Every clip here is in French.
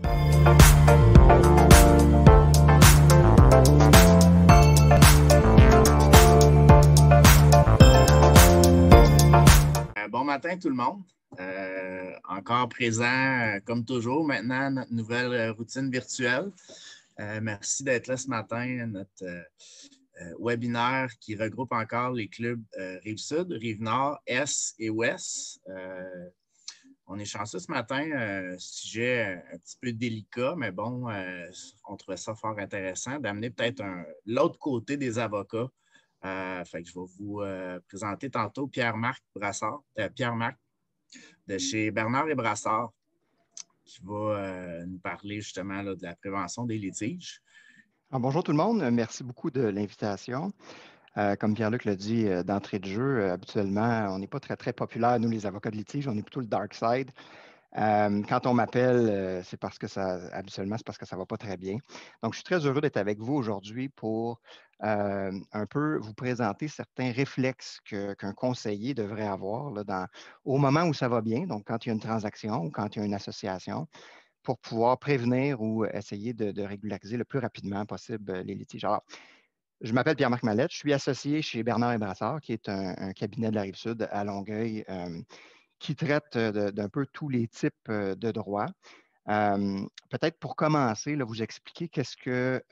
Euh, bon matin tout le monde. Euh, encore présent, euh, comme toujours, maintenant, notre nouvelle routine virtuelle. merci d'être là ce matin, notre webinaire qui regroupe encore les clubs Rive-Sud, Rive-Nord, Est et Ouest. On est chanceux ce matin, euh, sujet euh, un petit peu délicat, mais bon, euh, on trouvait ça fort intéressant d'amener peut-être l'autre côté des avocats. fait je vais vous présenter tantôt Pierre-Marc Brassard, Pierre-Marc de chez Bernard et Brassard, qui va nous parler justement de la prévention des litiges. Ah, bonjour tout le monde, merci beaucoup de l'invitation. Euh, comme Pierre-Luc l'a dit euh, d'entrée de jeu, euh, habituellement, on n'est pas très, très populaire, nous, les avocats de litige, on est plutôt le dark side. quand on m'appelle, c'est parce que ça, habituellement, c'est parce que ça ne va pas très bien. Donc, je suis très heureux d'être avec vous aujourd'hui pour un peu vous présenter certains réflexes qu'un conseiller devrait avoir au moment où ça va bien, donc quand il y a une transaction ou quand il y a une association, pour pouvoir prévenir ou essayer de, de, régulariser le plus rapidement possible les litiges. Je m'appelle Pierre-Marc Mallette, je suis associé chez Bernard et Brassard, qui est un, cabinet de la Rive-Sud à Longueuil, euh, qui traite euh, d'un peu tous les types euh, de droits. Peut-être pour commencer, vous expliquer qu'est-ce que,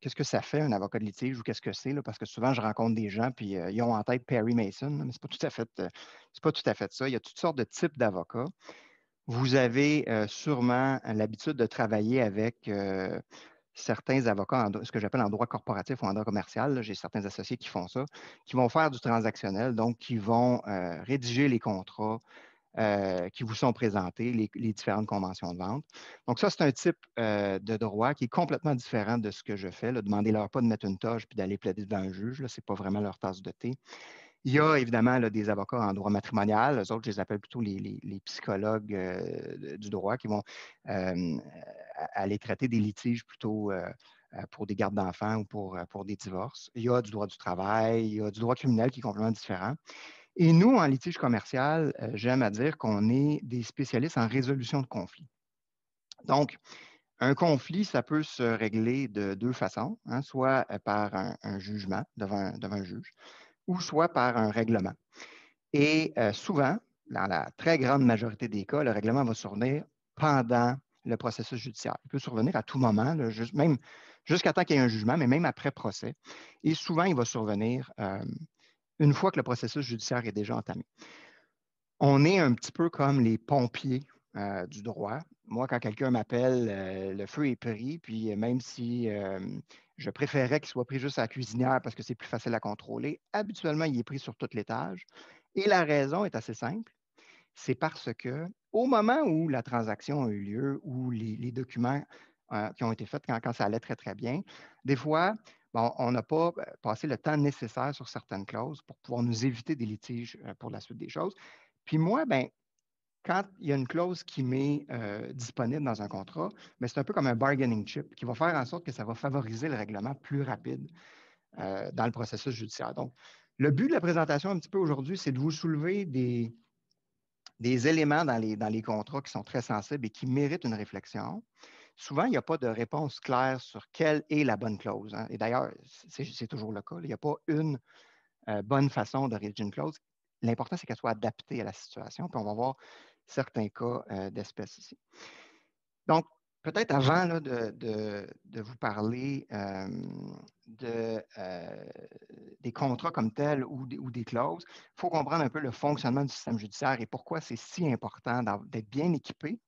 quest que ça fait un avocat de litige ou qu'est-ce que c'est, parce que souvent je rencontre des gens puis ils ont en tête Perry Mason, mais ce n'est pas tout à fait ça. Il y a toutes sortes de types d'avocats. Vous avez sûrement l'habitude de travailler avec certains avocats, ce que j'appelle en droit corporatif ou en droit commercial, j'ai certains associés qui font ça, qui vont faire du transactionnel, donc qui vont euh, rédiger les contrats euh, qui vous sont présentés, les, différentes conventions de vente. Donc ça, c'est un type euh, de droit qui est complètement différent de ce que je fais. Demandez-leur pas de mettre une toge puis d'aller plaider devant un juge, ce n'est pas vraiment leur tasse de thé. Il y a évidemment des avocats en droit matrimonial, eux autres, je les appelle plutôt les, psychologues euh, du droit qui vont euh, aller traiter des litiges plutôt euh, pour des gardes d'enfants ou pour, des divorces. Il y a du droit du travail, il y a du droit criminel qui est complètement différent. Et nous, en litige commercial, j'aime à dire qu'on est des spécialistes en résolution de conflits. Donc, un conflit, ça peut se régler de deux façons, hein, soit par un, jugement devant, un juge, ou soit par un règlement. Et euh, souvent, dans la très grande majorité des cas, le règlement va survenir pendant le processus judiciaire. Il peut survenir à tout moment, même jusqu'à temps qu'il y ait un jugement, mais même après procès. Et souvent, il va survenir euh, une fois que le processus judiciaire est déjà entamé. On est un petit peu comme les pompiers euh, du droit. Moi, quand quelqu'un m'appelle, le feu est pris, puis même si je préférais qu'il soit pris juste à la cuisinière parce que c'est plus facile à contrôler. Habituellement, il est pris sur tout l'étage. Et la raison est assez simple. C'est parce que au moment où la transaction a eu lieu, où les, documents euh, qui ont été faits quand, ça allait très, très bien, des fois, on n'a pas euh, passé le temps nécessaire sur certaines clauses pour pouvoir nous éviter des litiges euh, pour la suite des choses. Puis moi, ben, quand il y a une clause qui met euh, disponible dans un contrat, mais c'est un peu comme un bargaining chip qui va faire en sorte que ça va favoriser le règlement plus rapide euh, dans le processus judiciaire. Donc, le but de la présentation un petit peu aujourd'hui, c'est de vous soulever des, éléments dans les, dans les, contrats qui sont très sensibles et qui méritent une réflexion. Souvent, il n'y a pas de réponse claire sur quelle est la bonne clause. Hein. Et d'ailleurs, c'est toujours le cas. Il n'y a pas une euh, bonne façon de rédiger une clause. L'important, c'est qu'elle soit adaptée à la situation. Puis on va voir certains cas euh, d'espèces ici. Donc, peut-être avant de, vous parler euh, euh, des contrats comme tels ou des clauses, il faut comprendre un peu le fonctionnement du système judiciaire et pourquoi c'est si important d'être bien équipé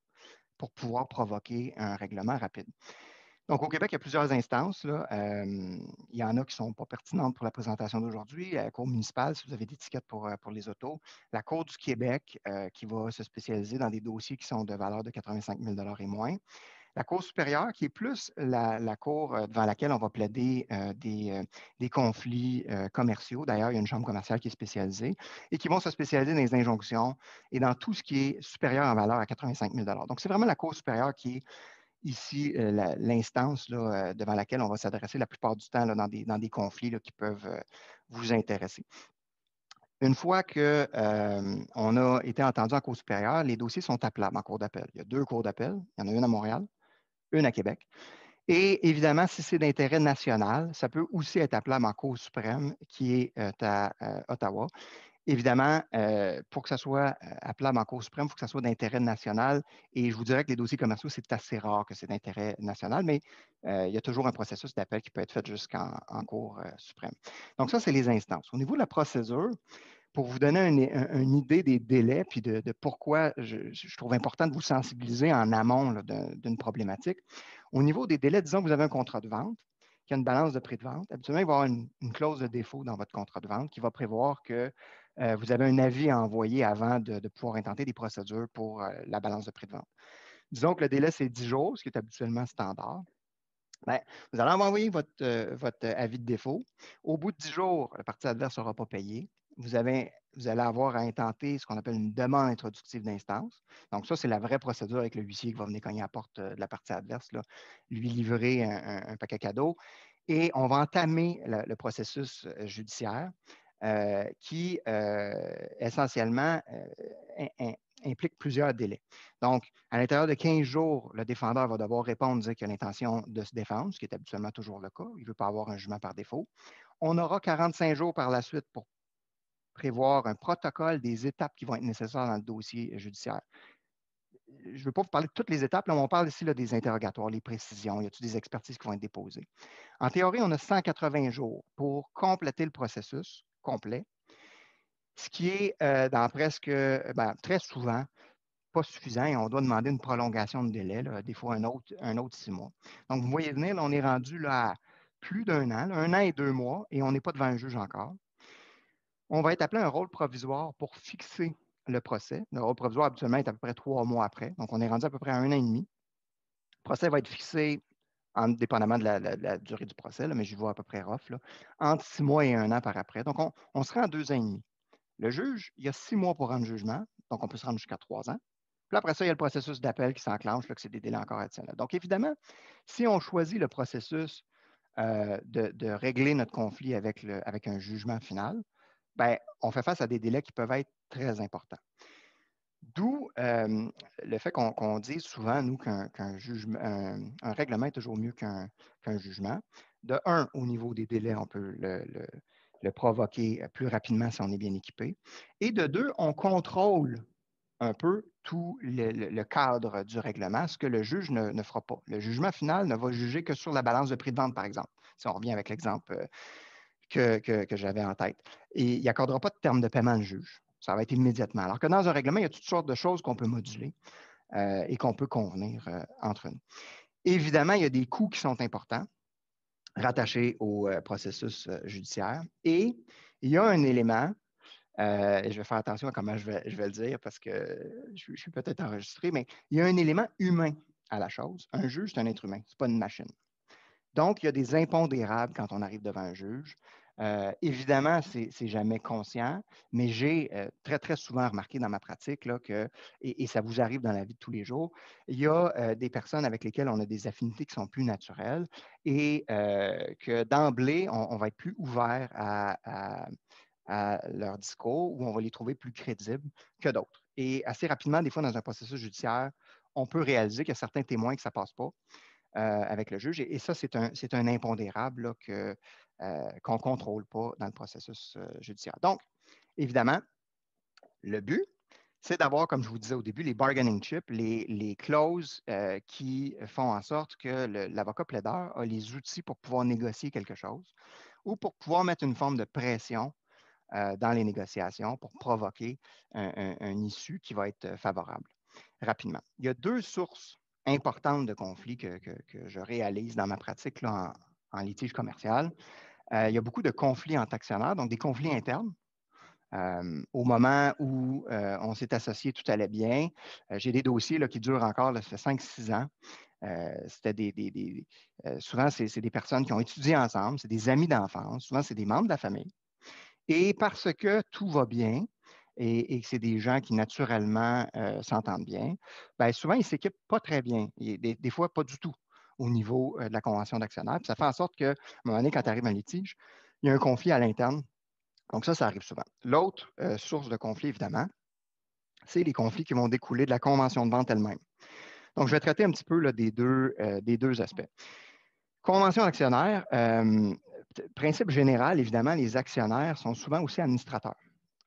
pour pouvoir provoquer un règlement rapide. Donc, au Québec, il y a plusieurs instances. il y en a qui ne sont pas pertinentes pour la présentation d'aujourd'hui. La Cour municipale, si vous avez des tickets pour, euh, pour les autos. La Cour du Québec, euh, qui va se spécialiser dans des dossiers qui sont de valeur de 85 000 et moins. La Cour supérieure, qui est plus la, Cour euh, devant laquelle on va plaider des, des, conflits commerciaux. D'ailleurs, il y a une chambre commerciale qui est spécialisée et qui vont se spécialiser dans les injonctions et dans tout ce qui est supérieur en valeur à 85 000 Donc, c'est vraiment la Cour supérieure qui est ici euh, l'instance euh, devant laquelle on va s'adresser la plupart du temps dans, des, conflits qui peuvent euh, vous intéresser. Une fois qu'on a été entendu en cour supérieure, les dossiers sont appelables en cours d'appel. Il y a deux cours d'appel. Il y en a une à Montréal, une à Québec. Et évidemment, si c'est d'intérêt national, ça peut aussi être appelable en Cour suprême, qui est à Ottawa. Évidemment, euh, pour que ça soit euh, appelable en Cour suprême, il faut que ça soit d'intérêt national. Et je vous dirais que les dossiers commerciaux, c'est assez rare que c'est d'intérêt national, mais euh, il y a toujours un processus d'appel qui peut être fait jusqu'en Cour suprême. Donc, ça, c'est les instances. Au niveau de la procédure, pour vous donner une, idée des délais puis de, pourquoi je, trouve important de vous sensibiliser en amont d'une problématique, au niveau des délais, disons que vous avez un contrat de vente qui a une balance de prix de vente. Habituellement, il va y avoir une, une clause de défaut dans votre contrat de vente qui va prévoir que euh, vous avez un avis à envoyer avant de, pouvoir intenter des procédures pour euh, la balance de prix de vente. Disons que le délai, c'est 10 jours, ce qui est habituellement standard. Ben, vous allez envoyer votre, euh, votre avis de défaut. Au bout de 10 jours, la partie adverse n'aura pas payé. Vous, allez avoir à intenter ce qu'on appelle une demande introductive d'instance. Donc, ça, c'est la vraie procédure avec le huissier qui va venir cogner à la porte de la partie adverse, lui livrer un, paquet cadeau. Et on va entamer le processus judiciaire euh, qui euh, essentiellement euh, implique plusieurs délais. Donc, à l'intérieur de 15 jours, le défendeur va devoir répondre, dire qu'il a l'intention de se défendre, ce qui est habituellement toujours le cas. Il ne veut pas avoir un jugement par défaut. On aura 45 jours par la suite pour prévoir un protocole des étapes qui vont être nécessaires dans le dossier judiciaire. Je ne veux pas vous parler de toutes les étapes, mais on parle ici des interrogatoires, les précisions, Il y a-t-il des expertises qui vont être déposées. En théorie, on a 180 jours pour compléter le processus, complet, ce qui est euh, dans presque, euh, ben, très souvent, pas suffisant et on doit demander une prolongation de délai, des fois un autre, six mois. Donc, vous voyez venir, on est rendu là, à plus d'un an, un an et deux mois, et on n'est pas devant un juge encore. On va être appelé un rôle provisoire pour fixer le procès. Le rôle provisoire, habituellement, est à peu près trois mois après. Donc, on est rendu à peu près à un an et demi. Le procès va être fixé indépendamment dépendamment de la, durée du procès, mais je vois à peu près rough, entre six mois et un an par après. Donc, on, on se rend à deux ans et demi. Le juge, il y a six mois pour rendre jugement, donc on peut se rendre jusqu'à trois ans. Puis après ça, il y a le processus d'appel qui s'enclenche, que c'est des délais encore additionnels. Donc, évidemment, si on choisit le processus euh, de, régler notre conflit avec, un jugement final, ben, on fait face à des délais qui peuvent être très importants. D'où le fait qu'on dise souvent, nous, qu'un règlement est toujours mieux qu'un jugement. De un, au niveau des délais, on peut le, provoquer euh, plus rapidement si on est bien équipé. Et de deux, on contrôle un peu tout le, cadre du règlement, ce que le juge ne, fera pas. Le jugement final ne va juger que sur la balance de prix de vente, par exemple. Si on revient avec l'exemple euh, que, j'avais en tête. Et il n'accordera pas de terme de paiement, le juge ça va être immédiatement. Alors que dans un règlement, il y a toutes sortes de choses qu'on peut moduler euh, et qu'on peut convenir euh, entre nous. Évidemment, il y a des coûts qui sont importants rattachés au euh, processus judiciaire. Et il y a un élément, et je vais faire attention à comment je vais, le dire parce que je, je suis peut-être enregistré, mais il y a un élément humain à la chose. Un juge, c'est un être humain, ce n'est pas une machine. Donc, il y a des impondérables quand on arrive devant un juge. Euh, évidemment, c'est jamais conscient, mais j'ai euh, très, très souvent remarqué dans ma pratique que, et, ça vous arrive dans la vie de tous les jours, il y a euh, des personnes avec lesquelles on a des affinités qui sont plus naturelles et que d'emblée, on, va être plus ouvert à, leur discours ou on va les trouver plus crédibles que d'autres. Et assez rapidement, des fois, dans un processus judiciaire, on peut réaliser qu'il y a certains témoins que ça ne passe pas. Euh, avec le juge. Et, ça, c'est un, un, impondérable euh, qu'on ne contrôle pas dans le processus euh, judiciaire. Donc, évidemment, le but, c'est d'avoir, comme je vous disais au début, les bargaining chips, les, clauses qui font en sorte que l'avocat plaideur a les outils pour pouvoir négocier quelque chose ou pour pouvoir mettre une forme de pression dans les négociations pour provoquer un, un, issue qui va être favorable rapidement. Il y a deux sources importante de conflits que, je réalise dans ma pratique en, litige commercial. Euh, il y a beaucoup de conflits en actionnaires, donc des conflits internes. Euh, au moment où euh, on s'est associé, tout allait bien. J'ai des dossiers qui durent encore, ça fait 5-6 ans. C'était des, des souvent, c'est des personnes qui ont étudié ensemble, c'est des amis d'enfance, souvent, c'est des membres de la famille. Et parce que tout va bien, et, que c'est des gens qui naturellement euh, s'entendent bien, ben, souvent, ils ne s'équipent pas très bien, des, fois pas du tout au niveau euh, de la convention d'actionnaire. ça fait en sorte qu'à un moment donné, quand arrive un litige, il y a un conflit à l'interne. Donc ça, ça arrive souvent. L'autre euh, source de conflit, évidemment, c'est les conflits qui vont découler de la convention de vente elle-même. Donc, je vais traiter un petit peu des, deux, aspects. Convention d'actionnaire, principe général, évidemment, les actionnaires sont souvent aussi administrateurs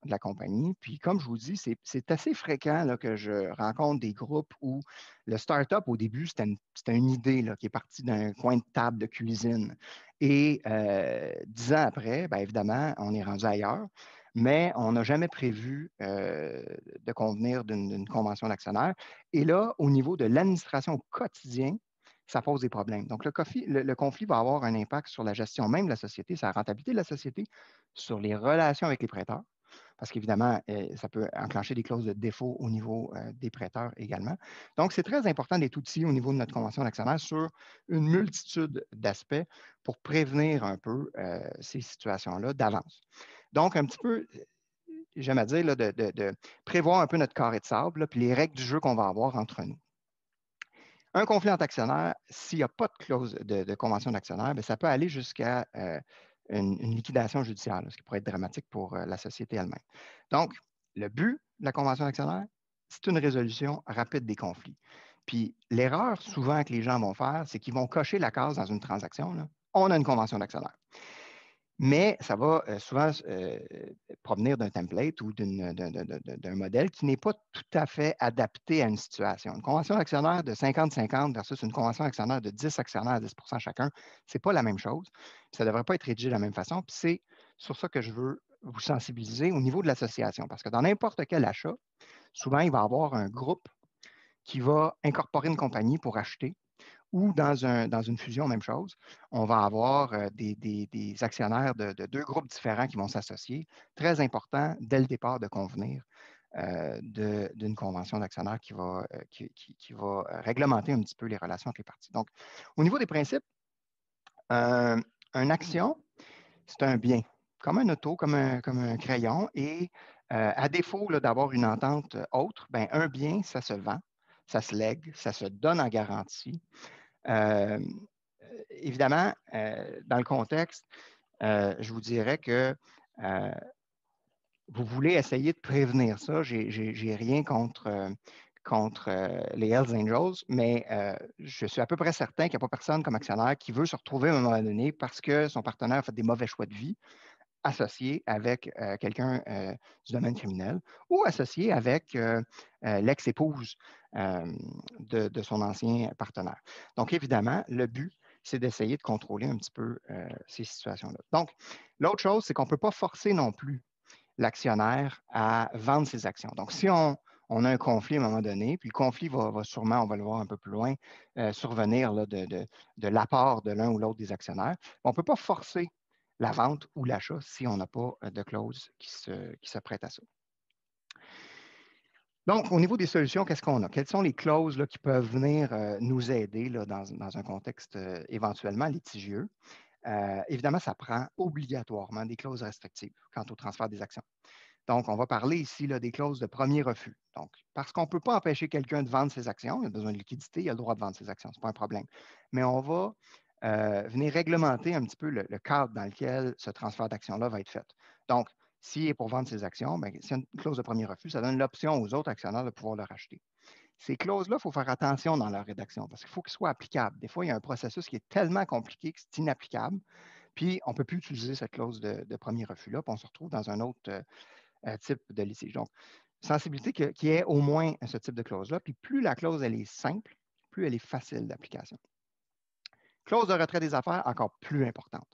de la compagnie. Puis comme je vous dis, c'est assez fréquent que je rencontre des groupes où le start-up, au début, c'était une, idée qui est partie d'un coin de table de cuisine. Et euh, dix ans après, bien évidemment, on est rendu ailleurs, mais on n'a jamais prévu euh, de convenir d'une convention d'actionnaire. Et là, au niveau de l'administration au quotidien, ça pose des problèmes. Donc, le, le, conflit va avoir un impact sur la gestion même de la société, sur la rentabilité de la société, sur les relations avec les prêteurs, parce qu'évidemment, euh, ça peut enclencher des clauses de défaut au niveau euh, des prêteurs également. Donc, c'est très important d'être outillé au niveau de notre convention d'actionnaire sur une multitude d'aspects pour prévenir un peu euh, ces situations-là d'avance. Donc, un petit peu, j'aime à dire, de, prévoir un peu notre carré de sable, puis les règles du jeu qu'on va avoir entre nous. Un conflit entre actionnaires, s'il n'y a pas de clause de, convention d'actionnaire, ben, ça peut aller jusqu'à une, liquidation judiciaire, ce qui pourrait être dramatique pour euh, la société elle-même. Donc, le but de la convention d'actionnaire, c'est une résolution rapide des conflits. Puis l'erreur souvent que les gens vont faire, c'est qu'ils vont cocher la case dans une transaction. On a une convention d'actionnaire mais ça va euh, souvent euh, provenir d'un template ou d'un modèle qui n'est pas tout à fait adapté à une situation. Une convention actionnaire de 50-50 versus une convention actionnaire de 10 actionnaires à 10 chacun, ce n'est pas la même chose. Ça ne devrait pas être rédigé de la même façon. c'est sur ça que je veux vous sensibiliser au niveau de l'association. Parce que dans n'importe quel achat, souvent, il va y avoir un groupe qui va incorporer une compagnie pour acheter ou dans, une fusion, même chose, on va avoir euh, des, actionnaires de, deux groupes différents qui vont s'associer. Très important, dès le départ, de convenir euh, d'une convention d'actionnaires euh, qui va, réglementer un petit peu les relations entre les parties. Donc, au niveau des principes, une action, c'est un bien, comme un auto, comme un, crayon, et à défaut d'avoir une entente autre, ben, un bien, ça se vend, ça se lègue, ça se donne en garantie. Euh, évidemment, euh, dans le contexte, euh, je vous dirais que vous voulez essayer de prévenir ça. n'ai rien contre, contre les Hells Angels, mais je suis à peu près certain qu'il n'y a pas personne comme actionnaire qui veut se retrouver à un moment donné parce que son partenaire a fait des mauvais choix de vie associé avec euh, quelqu'un euh, du domaine criminel ou associé avec euh, l'ex-épouse de, son ancien partenaire. Donc, évidemment, le but, c'est d'essayer de contrôler un petit peu ces situations-là. Donc, l'autre chose, c'est qu'on ne peut pas forcer non plus l'actionnaire à vendre ses actions. Donc, si on, a un conflit à un moment donné, puis le conflit va, sûrement, on va le voir un peu plus loin, survenir de, l'apport de l'un ou l'autre des actionnaires. On ne peut pas forcer la vente ou l'achat si on n'a pas euh, de clause qui se, qui se prête à ça. Donc, au niveau des solutions, qu'est-ce qu'on a? Quelles sont les clauses qui peuvent venir euh, nous aider dans, un contexte euh, éventuellement litigieux? évidemment, ça prend obligatoirement des clauses restrictives quant au transfert des actions. Donc, on va parler ici des clauses de premier refus. Donc, parce qu'on ne peut pas empêcher quelqu'un de vendre ses actions, il a besoin de liquidité, il a le droit de vendre ses actions, ce n'est pas un problème. Mais on va euh, venez réglementer un petit peu le, cadre dans lequel ce transfert d'action-là va être fait. Donc, s'il est pour vendre ses actions, c'est ben, c'est une clause de premier refus, ça donne l'option aux autres actionnaires de pouvoir le racheter. Ces clauses-là, il faut faire attention dans leur rédaction parce qu'il faut qu'ils soient applicables. Des fois, il y a un processus qui est tellement compliqué que c'est inapplicable. Puis, on ne peut plus utiliser cette clause de, premier refus-là, puis on se retrouve dans un autre euh, type de litige. Donc, sensibilité qui est au moins à ce type de clause-là. Puis, plus la clause elle est simple, plus elle est facile d'application. Clause de retrait des affaires, encore plus importante.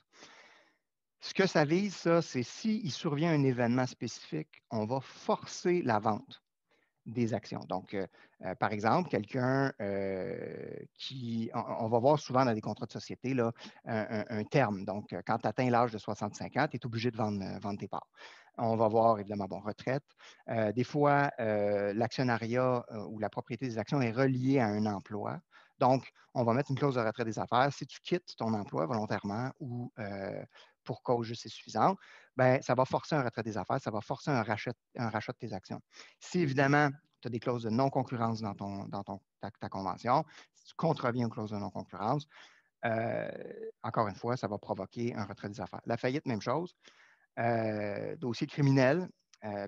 Ce que ça vise, ça, c'est s'il survient un événement spécifique, on va forcer la vente des actions. Donc, euh, euh, par exemple, quelqu'un euh, qui, on, va voir souvent dans des contrats de société, là, un, terme. Donc, quand tu atteins l'âge de 65 ans, tu es obligé de vendre, vendre, tes parts. On va voir évidemment, bon, retraite. des fois, l'actionnariat ou la propriété des actions est reliée à un emploi. Donc, on va mettre une clause de retrait des affaires. Si tu quittes ton emploi volontairement ou euh, pour cause juste et suffisante, ben, ça va forcer un retrait des affaires, ça va forcer un rachat, un de tes actions. Si mm-hmm. évidemment, tu as des clauses de non-concurrence dans, dans ton, ta, convention, si tu contreviens aux clauses de non-concurrence, euh, encore une fois, ça va provoquer un retrait des affaires. La faillite, même chose. Euh, dossier criminel,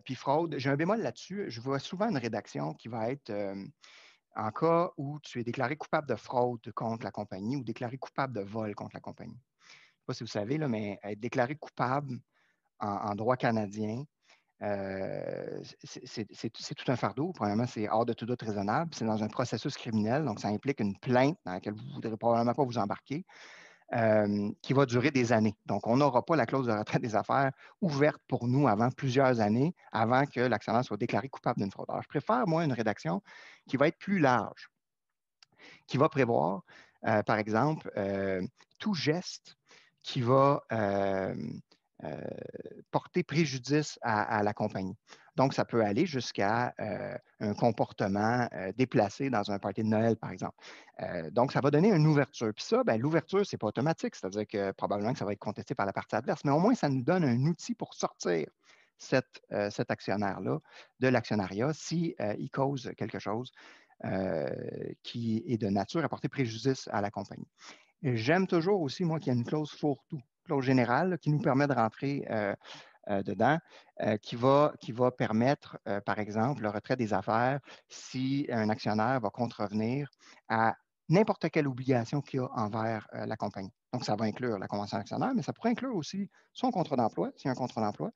puis fraude. J'ai un bémol là-dessus. Je vois souvent une rédaction qui va être en cas où tu es déclaré coupable de fraude contre la compagnie ou déclaré coupable de vol contre la compagnie. Je ne sais pas si vous savez, mais être déclaré coupable en, droit canadien, euh, c'est tout un fardeau. Probablement, c'est hors de tout doute raisonnable. C'est dans un processus criminel, donc ça implique une plainte dans laquelle vous ne voudrez probablement pas vous embarquer. Euh, qui va durer des années. Donc, on n'aura pas la clause de retraite des affaires ouverte pour nous avant plusieurs années, avant que l'actionnaire soit déclaré coupable d'une fraude. Alors, je préfère, moi, une rédaction qui va être plus large, qui va prévoir, euh, par exemple, euh, tout geste qui va euh, porter préjudice à, la compagnie. Donc, ça peut aller jusqu'à euh, un comportement euh, déplacé dans un party de Noël, par exemple. donc, ça va donner une ouverture. Puis ça, ben, l'ouverture, ce n'est pas automatique, c'est-à-dire que probablement que ça va être contesté par la partie adverse, mais au moins, ça nous donne un outil pour sortir cet actionnaire-là de l'actionnariat s'il il cause quelque chose qui est de nature à porter préjudice à la compagnie. J'aime toujours aussi, moi, qu'il y a une clause fourre-tout clause général, qui nous permet de rentrer euh, euh, dedans, euh, qui, va, qui va permettre, par exemple, le retrait des affaires si un actionnaire va contrevenir à n'importe quelle obligation qu'il a envers euh, la compagnie. Donc, ça va inclure la convention actionnaire, mais ça pourrait inclure aussi son contrat d'emploi, s'il y a un contrat d'emploi,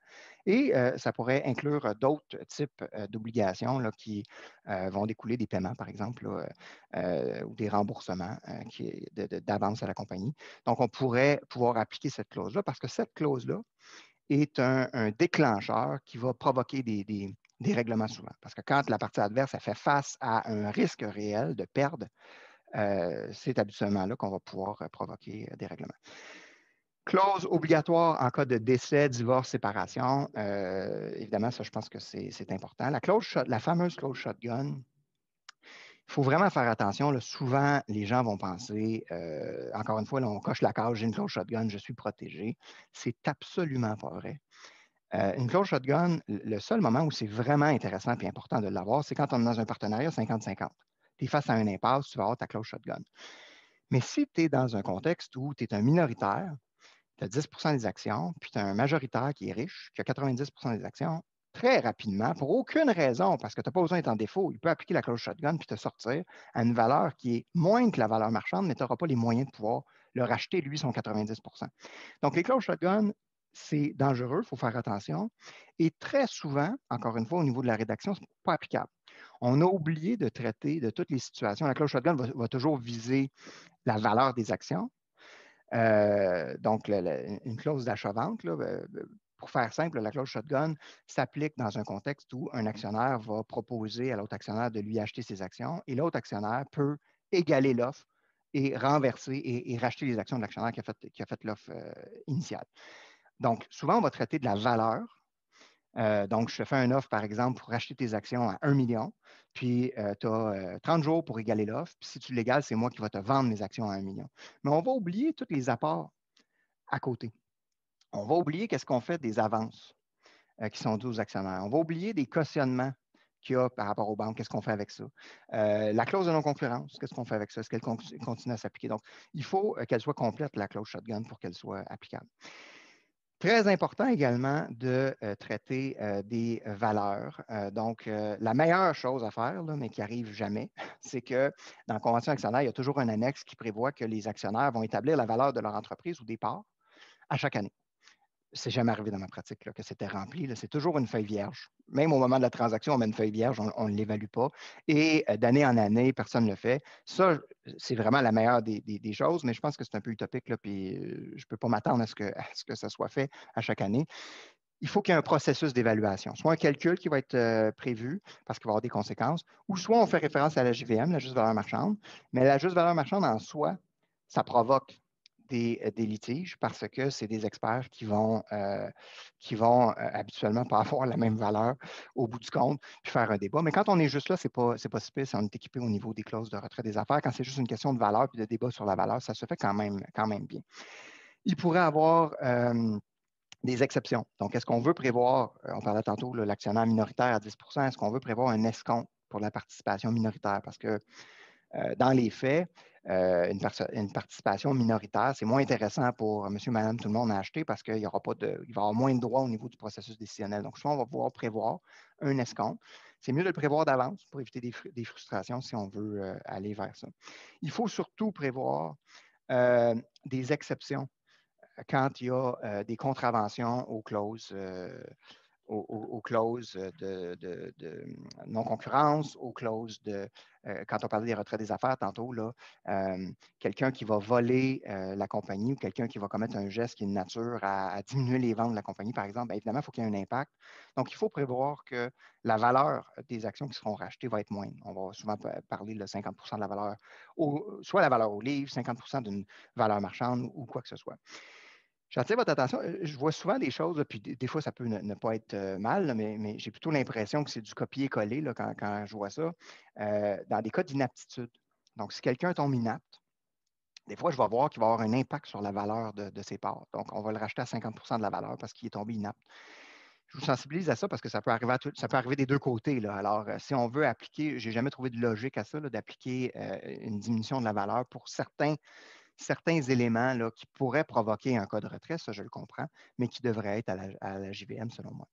et euh, ça pourrait inclure euh, d'autres types d'obligations qui vont découler des paiements, par exemple, ou des remboursements d'avance à la compagnie. Donc, on pourrait pouvoir appliquer cette clause-là parce que cette clause-là est un, déclencheur qui va provoquer des, règlements souvent. Parce que quand la partie adverse a fait face à un risque réel de perdre euh, c'est habituellement là qu'on va pouvoir euh, provoquer euh, des règlements. Clause obligatoire en cas de décès, divorce, séparation. évidemment, ça, je pense que c'est important. La, clause la fameuse clause shotgun, il faut vraiment faire attention. Souvent, les gens vont penser, encore une fois, on coche la case, j'ai une clause shotgun, je suis protégé. C'est absolument pas vrai. une clause shotgun, le seul moment où c'est vraiment intéressant et important de l'avoir, c'est quand on est dans un partenariat 50-50 tu face à un impasse, tu vas avoir ta clause shotgun. Mais si tu es dans un contexte où tu es un minoritaire, tu as 10 des actions, puis tu as un majoritaire qui est riche, qui a 90 des actions, très rapidement, pour aucune raison, parce que tu n'as pas besoin d'être en défaut, il peut appliquer la clause shotgun puis te sortir à une valeur qui est moins que la valeur marchande, mais tu n'auras pas les moyens de pouvoir le racheter, lui, son 90 Donc, les clauses shotgun, c'est dangereux, il faut faire attention. Et très souvent, encore une fois, au niveau de la rédaction, ce n'est pas applicable on a oublié de traiter de toutes les situations. La clause shotgun va, toujours viser la valeur des actions. Euh, donc, une clause d'achat-vente, euh, pour faire simple, la clause shotgun s'applique dans un contexte où un actionnaire va proposer à l'autre actionnaire de lui acheter ses actions et l'autre actionnaire peut égaler l'offre et renverser et, racheter les actions de l'actionnaire qui a fait, l'offre euh, initiale. Donc, souvent, on va traiter de la valeur euh, donc, je te fais une offre, par exemple, pour acheter tes actions à 1 million, puis tu as 30 jours pour égaler l'offre, puis si tu l'égales, c'est moi qui vais te vendre mes actions à 1 million. Mais on va oublier tous les apports à côté. On va oublier qu'est-ce qu'on fait des avances euh, qui sont dues aux actionnaires. On va oublier des cautionnements qu'il y a par rapport aux banques, qu'est-ce qu'on fait avec ça? Euh, la clause de non-concurrence, qu'est-ce qu'on fait avec ça? Est-ce qu'elle continue à s'appliquer? Donc, il faut qu'elle soit complète, la clause shotgun, pour qu'elle soit applicable. Très important également de euh, traiter euh, des valeurs. Euh, donc, la meilleure chose à faire, mais qui n'arrive jamais, c'est que dans la convention actionnaire, il y a toujours un annexe qui prévoit que les actionnaires vont établir la valeur de leur entreprise ou départ à chaque année c'est jamais arrivé dans ma pratique que c'était rempli. C'est toujours une feuille vierge. Même au moment de la transaction, on met une feuille vierge, on ne l'évalue pas. Et euh, d'année en année, personne ne le fait. Ça, c'est vraiment la meilleure des, choses, mais je pense que c'est un peu utopique, puis euh, je ne peux pas m'attendre à, ce que ça soit fait à chaque année. Il faut qu'il y ait un processus d'évaluation, soit un calcul qui va être euh, prévu parce qu'il va y avoir des conséquences, ou soit on fait référence à la JVM, la juste valeur marchande, mais la juste valeur marchande en soi, ça provoque euh, des, litiges parce que c'est des experts qui vont, euh, qui vont euh, habituellement pas avoir la même valeur au bout du compte, puis faire un débat. Mais quand on est juste là, ce n'est pas, pas si pire si on est équipé au niveau des clauses de retrait des affaires. Quand c'est juste une question de valeur puis de débat sur la valeur, ça se fait quand même, quand même bien. Il pourrait avoir des exceptions. Donc, est-ce qu'on veut prévoir, on parlait tantôt, l'actionnaire minoritaire à 10 est-ce qu'on veut prévoir un escompte pour la participation minoritaire? Parce que dans les faits, euh, une, participation minoritaire, c'est moins intéressant pour euh, monsieur, madame, tout le monde à acheter parce qu'il y aura pas de, il va avoir moins de droits au niveau du processus décisionnel. Donc, souvent, on va pouvoir prévoir un escompte. C'est mieux de le prévoir d'avance pour éviter des, frustrations si on veut euh, aller vers ça. Il faut surtout prévoir des exceptions quand il y a des contraventions aux clauses aux, clauses de, hum, non-concurrence, aux clauses de, euh, quand on parlait des retraits des affaires tantôt, là, euh, quelqu'un qui va voler euh, la compagnie ou quelqu'un qui va commettre un geste qui est de nature à, diminuer les ventes de la compagnie, par exemple, ben, évidemment, il faut qu'il y ait un impact. Donc, il faut prévoir que la valeur des actions qui seront rachetées va être moindre. On va souvent parler de 50 de la valeur, soit la valeur au livre, 50 d'une valeur marchande ou quoi que ce soit. J'attire votre attention. Euh, je vois souvent des choses, puis des, fois, ça peut ne, pas être euh, mal, mais, j'ai plutôt l'impression que c'est du copier-coller quand, je vois ça, euh, dans des cas d'inaptitude. Donc, si quelqu'un tombe inapte, des fois, je vais voir qu'il va avoir un impact sur la valeur de, ses parts. Donc, on va le racheter à 50 de la valeur parce qu'il est tombé inapte. Je vous sensibilise à ça parce que ça peut arriver, à ça peut arriver des deux côtés. Alors, si on veut appliquer, je n'ai jamais trouvé de logique à ça, d'appliquer une diminution de la valeur pour certains certains éléments là, qui pourraient provoquer un cas de retrait, ça je le comprends, mais qui devraient être à la, JVM selon moi.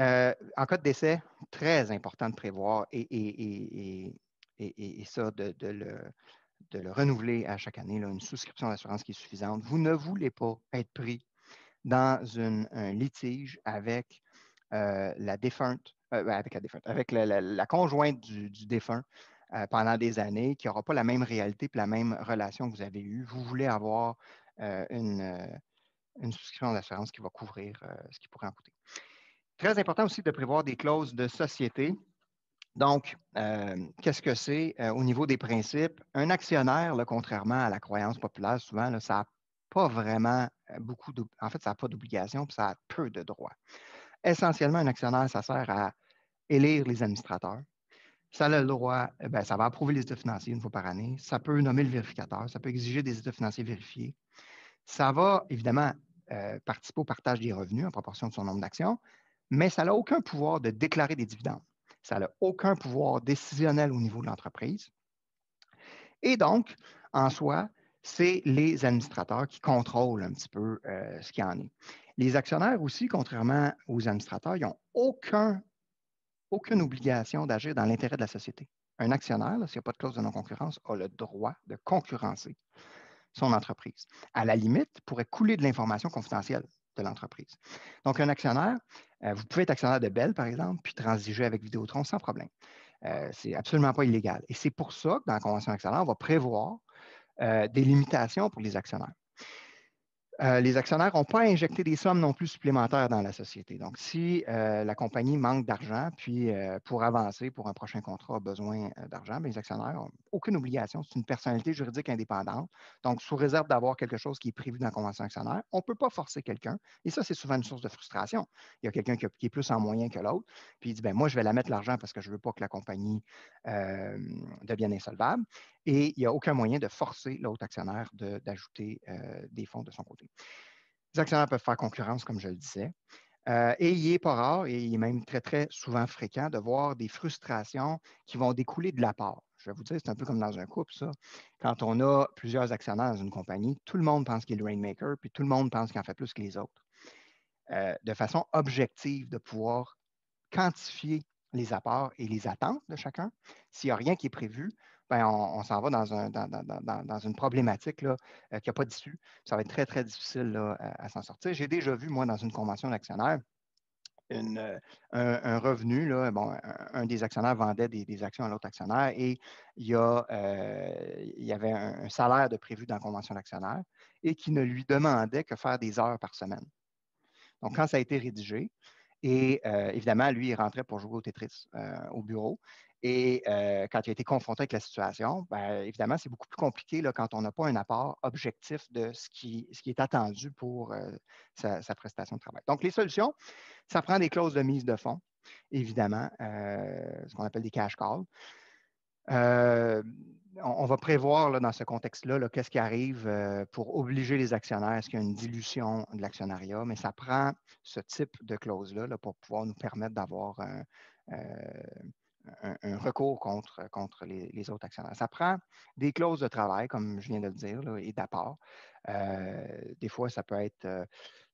Euh, en cas de décès, très important de prévoir et, ça, de, le, renouveler à chaque année, là, une souscription d'assurance qui est suffisante. Vous ne voulez pas être pris dans un litige euh, euh, avec la défunte, avec la avec conjointe du défunt euh, pendant des années, qui n'aura pas la même réalité et la même relation que vous avez eue. Vous voulez avoir euh, une, euh, une, souscription d'assurance qui va couvrir ce qui pourrait en coûter. Très important aussi de prévoir des clauses de société. Donc, qu'est-ce que c'est au niveau des principes? Un actionnaire, contrairement à la croyance populaire, souvent, ça n'a pas vraiment beaucoup En fait, ça n'a pas d'obligation ça a peu de droits. Essentiellement, un actionnaire, ça sert à élire les administrateurs, ça a le droit, eh ben, ça va approuver les états financiers une fois par année. Ça peut nommer le vérificateur. Ça peut exiger des états financiers vérifiés. Ça va, évidemment, euh, participer au partage des revenus en proportion de son nombre d'actions, mais ça n'a aucun pouvoir de déclarer des dividendes. Ça n'a aucun pouvoir décisionnel au niveau de l'entreprise. Et donc, en soi, c'est les administrateurs qui contrôlent un petit peu euh, ce qu'il en est. Les actionnaires aussi, contrairement aux administrateurs, ils n'ont aucun aucune obligation d'agir dans l'intérêt de la société. Un actionnaire, s'il n'y a pas de clause de non-concurrence, a le droit de concurrencer son entreprise. À la limite, pourrait couler de l'information confidentielle de l'entreprise. Donc, un actionnaire, euh, vous pouvez être actionnaire de Bell, par exemple, puis transiger avec Vidéotron sans problème. Ce euh, c'est absolument pas illégal. Et c'est pour ça que dans la convention actionnaire, on va prévoir euh, des limitations pour les actionnaires. Euh, les actionnaires n'ont pas injecté des sommes non plus supplémentaires dans la société. Donc, si euh, la compagnie manque d'argent, puis euh, pour avancer pour un prochain contrat a besoin d'argent, ben, les actionnaires n'ont aucune obligation. C'est une personnalité juridique indépendante. Donc, sous réserve d'avoir quelque chose qui est prévu dans la convention actionnaire, on ne peut pas forcer quelqu'un. Et ça, c'est souvent une source de frustration. Il y a quelqu'un qui, est plus en moyen que l'autre, puis il dit ben moi, je vais la mettre l'argent parce que je ne veux pas que la compagnie devienne insolvable et il n'y a aucun moyen de forcer l'autre actionnaire d'ajouter euh, des fonds de son côté. Les actionnaires peuvent faire concurrence, comme je le disais. Euh, et il n'est pas rare, et il est même très, très souvent fréquent de voir des frustrations qui vont découler de l'apport. Je vais vous dire, c'est un peu comme dans un couple, ça. Quand on a plusieurs actionnaires dans une compagnie, tout le monde pense qu'il est le rainmaker, puis tout le monde pense qu'il en fait plus que les autres. Euh, de façon objective, de pouvoir quantifier les apports et les attentes de chacun. S'il n'y a rien qui est prévu, ben, on, s'en va dans, une problématique euh, qui n'a pas d'issue. Ça va être très, très difficile à, s'en sortir. J'ai déjà vu, moi, dans une convention d'actionnaires, euh, un, revenu, bon, un, des actionnaires vendait des, actions à l'autre actionnaire et il y, euh, avait un, salaire de prévu dans la convention d'actionnaire et qui ne lui demandait que faire des heures par semaine. Donc, quand ça a été rédigé, et évidemment, lui, il rentrait pour jouer au Tetris au bureau. Et euh, quand il a été confronté avec la situation, bien, évidemment, c'est beaucoup plus compliqué là, quand on n'a pas un apport objectif de ce qui, est attendu pour euh, sa, prestation de travail. Donc, les solutions, ça prend des clauses de mise de fonds, évidemment, euh, ce qu'on appelle des cash calls. on, va prévoir dans ce contexte-là là, quest ce qui arrive pour obliger les actionnaires. Est-ce qu'il y a une dilution de l'actionnariat? Mais ça prend ce type de clause-là pour pouvoir nous permettre d'avoir un, recours contre, contre les, autres actionnaires. Ça prend des clauses de travail, comme je viens de le dire, et d'apport. Euh, des fois, ça peut être, euh,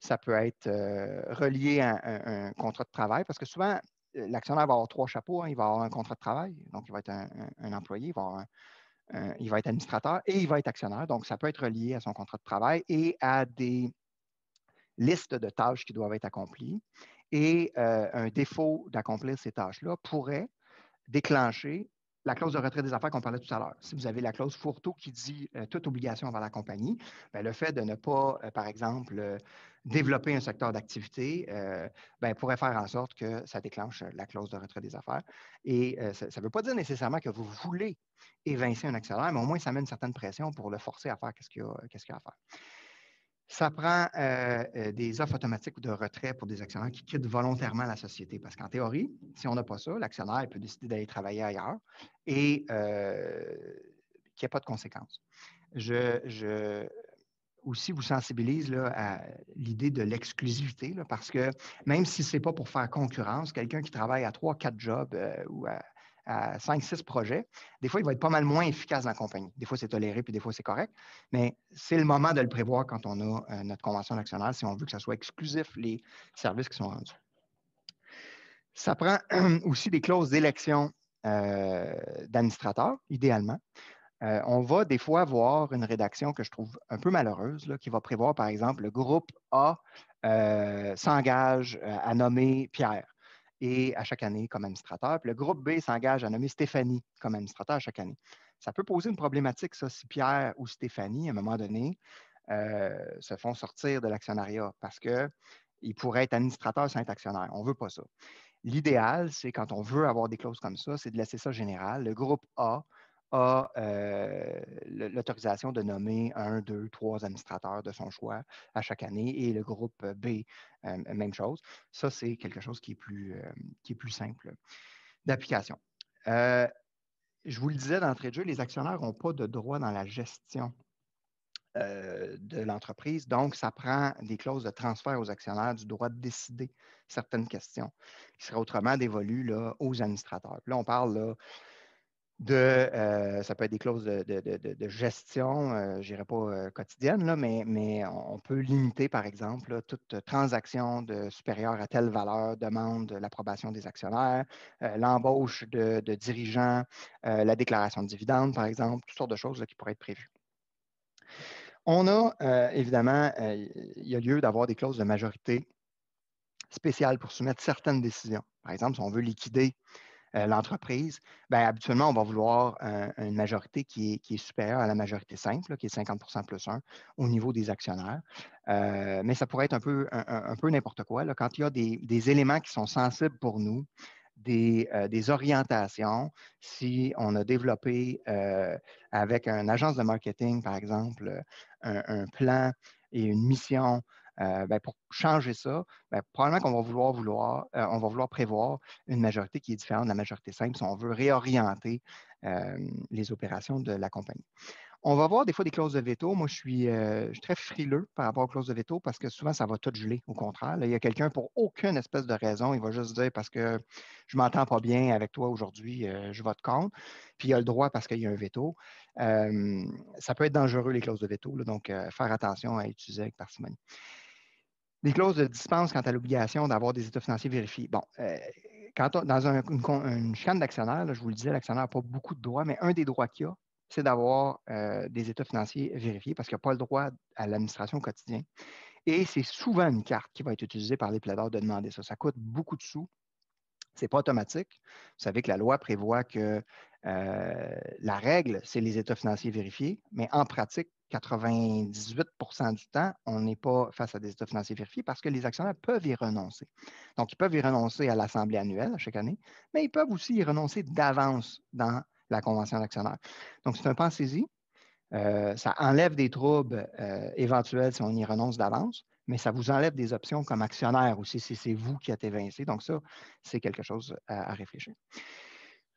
ça peut être euh, relié à un, contrat de travail, parce que souvent, l'actionnaire va avoir trois chapeaux. Hein. Il va avoir un contrat de travail, donc il va être un, employé, il va être administrateur et il va être actionnaire. Donc, ça peut être relié à son contrat de travail et à des listes de tâches qui doivent être accomplies. Et un défaut d'accomplir ces tâches-là pourrait déclencher la clause de retrait des affaires qu'on parlait tout à l'heure. Si vous avez la clause fourre qui dit euh, toute obligation envers la compagnie, ben, le fait de ne pas, euh, par exemple, euh, développer un secteur d'activité ben, pourrait faire en sorte que ça déclenche la clause de retrait des affaires. Et ça ne veut pas dire nécessairement que vous voulez évincer un actionnaire, mais au moins ça met une certaine pression pour le forcer à faire quest ce qu'il y a, à faire. Ça prend euh, euh, des offres automatiques de retrait pour des actionnaires qui quittent volontairement la société. Parce qu'en théorie, si on n'a pas ça, l'actionnaire peut décider d'aller travailler ailleurs et euh, qu'il n'y ait pas de conséquences. Je, je aussi vous sensibilise là, à l'idée de l'exclusivité, parce que même si ce n'est pas pour faire concurrence, quelqu'un qui travaille à trois, quatre jobs ou à à 5-6 projets, des fois, il va être pas mal moins efficace dans la compagnie. Des fois, c'est toléré, puis des fois, c'est correct. Mais c'est le moment de le prévoir quand on a euh, notre convention nationale si on veut que ce soit exclusif les services qui sont rendus. Ça prend aussi des clauses d'élection euh, d'administrateurs, idéalement. Euh, on va des fois avoir une rédaction que je trouve un peu malheureuse, qui va prévoir, par exemple, le groupe A s'engage à nommer Pierre et à chaque année comme administrateur. Puis le groupe B s'engage à nommer Stéphanie comme administrateur à chaque année. Ça peut poser une problématique, ça, si Pierre ou Stéphanie, à un moment donné, euh, se font sortir de l'actionnariat parce qu'ils pourraient être administrateurs sans être actionnaires. On ne veut pas ça. L'idéal, c'est quand on veut avoir des clauses comme ça, c'est de laisser ça général. Le groupe A a euh, l'autorisation de nommer un, deux, trois administrateurs de son choix à chaque année et le groupe euh, B, euh, même chose. Ça, c'est quelque chose qui est plus, qui est plus simple d'application. je vous le disais d'entrée de jeu, les actionnaires n'ont pas de droit dans la gestion de l'entreprise. Donc, ça prend des clauses de transfert aux actionnaires du droit de décider certaines questions qui seraient autrement dévolues aux administrateurs. Là, on parle là, de, euh, ça peut être des clauses de, gestion, euh, je dirais pas euh, quotidienne, là, mais, mais, on peut limiter, par exemple, toute transaction de supérieure à telle valeur demande l'approbation des actionnaires, euh, l'embauche de, dirigeants, la déclaration de dividendes, par exemple, toutes sortes de choses qui pourraient être prévues. On a, évidemment, il y a lieu d'avoir des clauses de majorité spéciales pour soumettre certaines décisions. Par exemple, si on veut liquider euh, l'entreprise, bien, habituellement, on va vouloir euh, une majorité qui est, qui supérieure à la majorité simple, qui est 50 plus 1 au niveau des actionnaires. Euh, mais ça pourrait être un peu, un, peu n'importe quoi. quand il y a des, éléments qui sont sensibles pour nous, des, orientations, si on a développé avec une agence de marketing, par exemple, un plan et une mission euh, ben, pour changer ça, ben, probablement qu'on va vouloir, euh, on va vouloir prévoir une majorité qui est différente de la majorité simple si on veut réorienter euh, les opérations de la compagnie. On va voir des fois des clauses de veto. Moi, je suis, très frileux par rapport aux clauses de veto parce que souvent, ça va tout geler. Au contraire, il y a quelqu'un pour aucune espèce de raison. Il va juste dire parce que je ne m'entends pas bien avec toi aujourd'hui, je vote contre. Puis il a le droit parce qu'il y a un veto. ça peut être dangereux, les clauses de veto. donc, faire attention à utiliser avec parcimonie. Des clauses de dispense quant à l'obligation d'avoir des états financiers vérifiés. Bon, euh, dans une, chaîne d'actionnaires, je vous le disais, l'actionnaire n'a pas beaucoup de droits, mais un des droits qu'il a, c'est d'avoir euh, des états financiers vérifiés parce qu'il n'a pas le droit à l'administration quotidien. Et c'est souvent une carte qui va être utilisée par les plaideurs de demander ça. Ça coûte beaucoup de sous. Ce n'est pas automatique. Vous savez que la loi prévoit que euh, la règle, c'est les états financiers vérifiés, mais en pratique, 98 du temps, on n'est pas face à des états financiers vérifiés parce que les actionnaires peuvent y renoncer. Donc, ils peuvent y renoncer à l'Assemblée annuelle à chaque année, mais ils peuvent aussi y renoncer d'avance dans la convention d'actionnaire. Donc, c'est un pas saisi. Euh, ça enlève des troubles euh, éventuels si on y renonce d'avance, mais ça vous enlève des options comme actionnaire aussi si c'est vous qui êtes évincé. Donc, ça, c'est quelque chose à, réfléchir.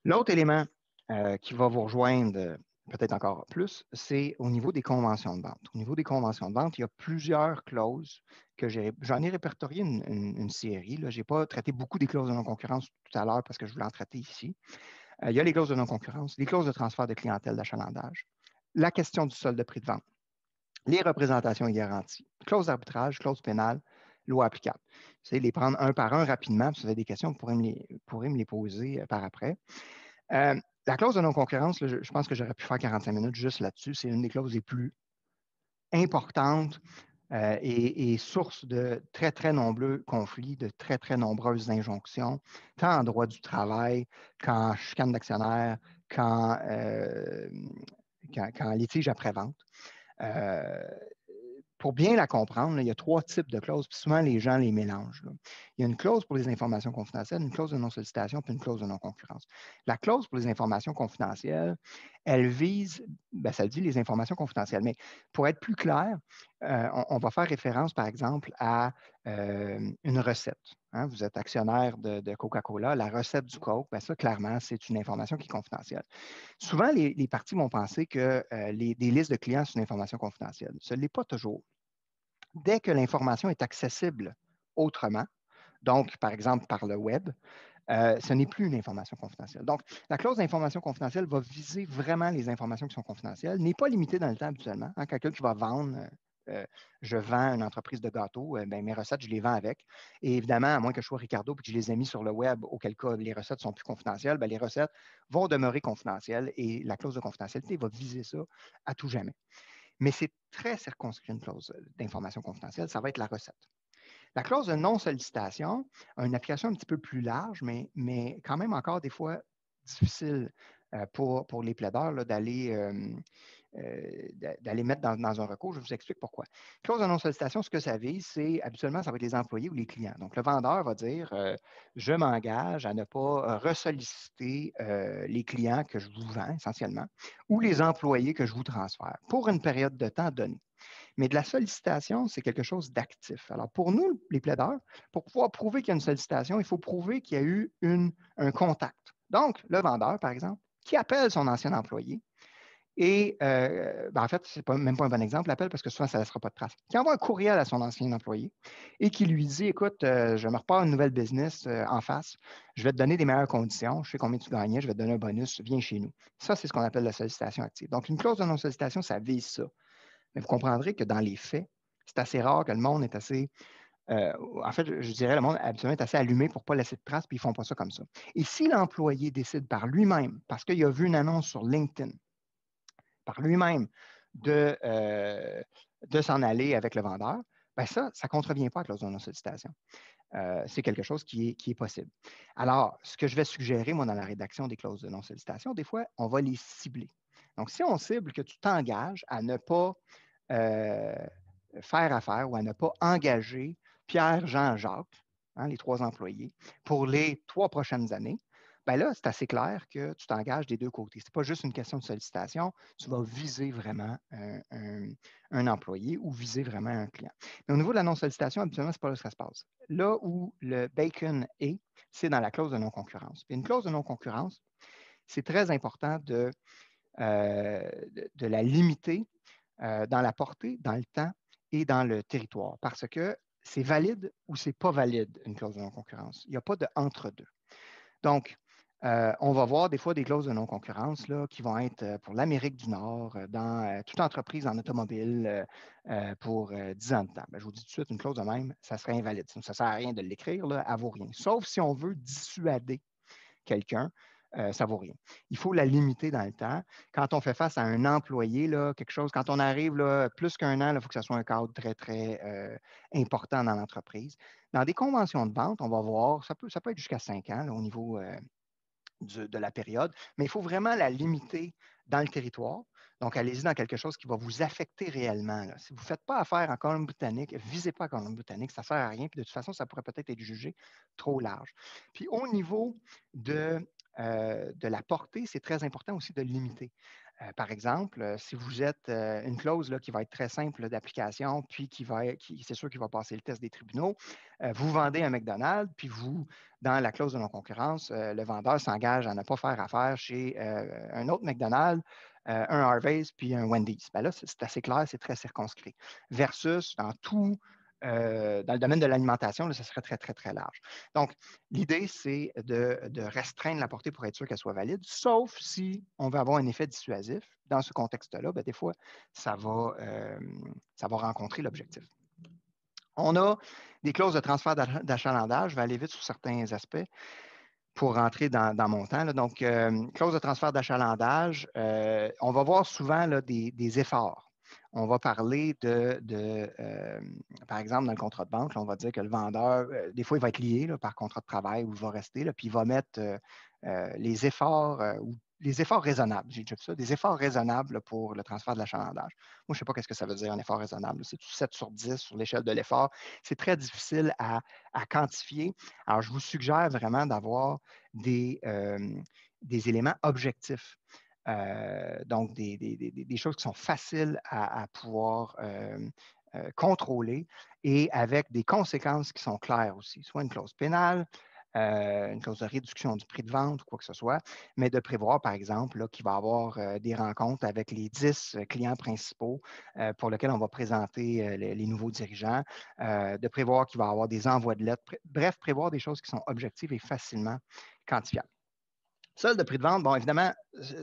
L'autre élément euh, qui va vous rejoindre peut-être encore plus, c'est au niveau des conventions de vente. Au niveau des conventions de vente, il y a plusieurs clauses que j'en ai, répertorié une, série. Je n'ai pas traité beaucoup des clauses de non-concurrence tout à l'heure parce que je voulais en traiter ici. Euh, il y a les clauses de non-concurrence, les clauses de transfert de clientèle d'achalandage, la question du solde de prix de vente, les représentations et garanties, clause d'arbitrage, clause pénale, loi applicable. C'est les prendre un par un rapidement, Si vous avez des questions, vous pourrez me les, poser euh, par après. Euh, la clause de non-concurrence, je, pense que j'aurais pu faire 45 minutes juste là-dessus. C'est une des clauses les plus importantes euh, et, source de très, très nombreux conflits, de très, très nombreuses injonctions, tant en droit du travail qu'en chicane d'actionnaire, qu'en euh, litige après-vente. Euh, pour bien la comprendre, il y a trois types de clauses, puis souvent les gens les mélangent. Il y a une clause pour les informations confidentielles, une clause de non-sollicitation, puis une clause de non-concurrence. La clause pour les informations confidentielles, elle vise, ben, ça dit les informations confidentielles, mais pour être plus clair, euh, on, va faire référence, par exemple, à euh, une recette. Hein. Vous êtes actionnaire de, Coca-Cola, la recette du Coke, bien ça, clairement, c'est une information qui est confidentielle. Souvent, les, parties vont penser que euh, les, des listes de clients, sont une information confidentielle. Ce n'est pas toujours. Dès que l'information est accessible autrement, donc par exemple par le web, ce n'est plus une information confidentielle. Donc, la clause d'information confidentielle va viser vraiment les informations qui sont confidentielles, n'est pas limitée dans le temps habituellement. Hein. quelqu'un qui va vendre euh, je vends une entreprise de gâteaux, euh, ben, mes recettes, je les vends avec. Et évidemment, à moins que je sois Ricardo et que je les ai mis sur le web, auquel cas les recettes sont plus confidentielles, ben, les recettes vont demeurer confidentielles et la clause de confidentialité va viser ça à tout jamais. Mais c'est très circonscrit une clause d'information confidentielle, ça va être la recette. La clause de non-sollicitation a une application un petit peu plus large, mais, quand même encore des fois difficile euh, pour, les plaideurs d'aller euh, d'aller mettre dans, un recours. Je vous explique pourquoi. Clause de non-sollicitation, ce que ça vise, c'est habituellement, ça va être les employés ou les clients. Donc, le vendeur va dire euh, Je m'engage à ne pas ressolliciter euh, les clients que je vous vends essentiellement ou les employés que je vous transfère pour une période de temps donnée. Mais de la sollicitation, c'est quelque chose d'actif. Alors, pour nous, les plaideurs, pour pouvoir prouver qu'il y a une sollicitation, il faut prouver qu'il y a eu un contact. Donc, le vendeur, par exemple, qui appelle son ancien employé et euh, ben, en fait, ce n'est même pas un bon exemple, l'appel, parce que souvent, ça ne laissera pas de trace. Qui envoie un courriel à son ancien employé et qui lui dit Écoute, euh, je me repars une nouvelle business euh, en face, je vais te donner des meilleures conditions, je sais combien tu gagnais, je vais te donner un bonus, viens chez nous. Ça, c'est ce qu'on appelle la sollicitation active. Donc, une clause de non-sollicitation, ça vise ça. Mais vous comprendrez que dans les faits, c'est assez rare que le monde est assez. en fait, je dirais, le monde est assez allumé pour ne pas laisser de trace, puis ils ne font pas ça comme ça. Et si l'employé décide par lui-même, parce qu'il a vu une annonce sur LinkedIn, par lui-même de, euh, de s'en aller avec le vendeur, ben ça, ça ne contrevient pas à la clause de non-sollicitation. Euh, c'est quelque chose qui est, possible. Alors, ce que je vais suggérer, moi, dans la rédaction des clauses de non-sollicitation, des fois, on va les cibler. Donc, si on cible que tu t'engages à ne pas euh, faire affaire ou à ne pas engager Pierre, Jean, Jacques, hein, les trois employés, pour les trois prochaines années, ben là, c'est assez clair que tu t'engages des deux côtés. Ce n'est pas juste une question de sollicitation, tu vas viser vraiment un, employé ou viser vraiment un client. Mais au niveau de la non-sollicitation, habituellement, ce n'est pas là que ça se passe. Là où le bacon est, c'est dans la clause de non-concurrence. une clause de non-concurrence, c'est très important de, euh, de, la limiter euh, dans la portée, dans le temps et dans le territoire, parce que c'est valide ou c'est pas valide une clause de non-concurrence. Il n'y a pas de entre-deux. Donc, euh, on va voir des fois des clauses de non-concurrence qui vont être euh, pour l'Amérique du Nord, euh, dans toute entreprise en automobile pour 10 ans de temps. Ben, je vous dis tout de suite, une clause de même, ça serait invalide. ça ne sert à rien de l'écrire, elle vaut rien. Sauf si on veut dissuader quelqu'un, ça ne vaut rien. Il faut la limiter dans le temps. Quand on fait face à un employé, là, quelque chose, quand on arrive plus qu'un an, il faut que ce soit un cadre très, très important dans l'entreprise. Dans des conventions de vente, on va voir, ça peut, ça peut être jusqu'à 5 ans au niveau de la période, mais il faut vraiment la limiter dans le territoire. Donc, allez-y dans quelque chose qui va vous affecter réellement. Si vous ne faites pas affaire en Colombie-Britannique, visez pas en Colombie-Britannique, ça ne sert à rien. Puis de toute façon, ça pourrait peut-être être jugé trop large. Puis au niveau de, euh, de la portée, c'est très important aussi de limiter. Euh, par exemple, euh, si vous êtes euh, une clause là, qui va être très simple d'application, puis qui va, qui, c'est sûr qu'il va passer le test des tribunaux, vous vendez un McDonald's, puis vous, dans la clause de non-concurrence, le vendeur s'engage à ne pas faire affaire chez un autre McDonald's, un Harvey's, puis un Wendy's. Ben là, c'est, c'est assez clair, c'est très circonscrit. Versus, dans tout euh, dans le domaine de l'alimentation, ce serait très, très, très large. Donc, l'idée, c'est de, de, restreindre la portée pour être sûr qu'elle soit valide, sauf si on veut avoir un effet dissuasif. Dans ce contexte-là, ben, des fois, ça va, euh, ça va rencontrer l'objectif. On a des clauses de transfert d'achalandage. Je vais aller vite sur certains aspects pour rentrer dans, mon temps. Donc, euh, clause de transfert d'achalandage, on va voir souvent des efforts on va parler de, euh, par exemple, dans le contrat de banque, on va dire que le vendeur, euh, des fois, il va être lié par contrat de travail ou il va rester, puis il va mettre euh, les efforts ou les efforts raisonnables, j'ai dit ça, des efforts raisonnables pour le transfert de l'achalandage. Moi, je ne sais pas qu'est-ce que ça veut dire un effort raisonnable. C'est 7 sur 10 sur l'échelle de l'effort. C'est très difficile à, quantifier. Alors, je vous suggère vraiment d'avoir des éléments objectifs. Euh, donc, des, choses qui sont faciles à, pouvoir euh, euh, contrôler et avec des conséquences qui sont claires aussi, soit une clause pénale, une clause de réduction du prix de vente ou quoi que ce soit, mais de prévoir, par exemple, qu'il va y avoir des rencontres avec les 10 clients principaux pour lesquels on va présenter les, les, nouveaux dirigeants, de prévoir qu'il va y avoir des envois de lettres, bref, prévoir des choses qui sont objectives et facilement quantifiables. Solde de prix de vente, bon, évidemment,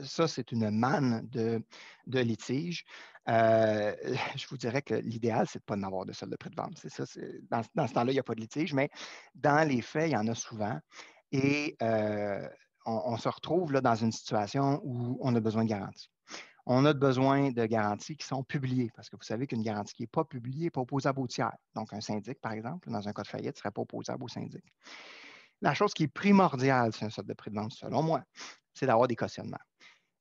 ça, c'est une manne de, de litige. Euh, je vous dirais que l'idéal, c'est de pas avoir de solde de prix de vente. C'est ça. Dans, ce temps-là, il n'y a pas de litige, mais dans les faits, il y en a souvent. Et euh, on, se retrouve dans une situation où on a besoin de garantie. On a besoin de garanties qui sont publiées, parce que vous savez qu'une garantie qui n'est pas publiée n'est pas opposable au tiers. Donc, un syndic, par exemple, dans un cas de faillite, ne serait pas opposable au syndic la chose qui est primordiale c'est un sorte de prix selon moi, c'est d'avoir des cautionnements.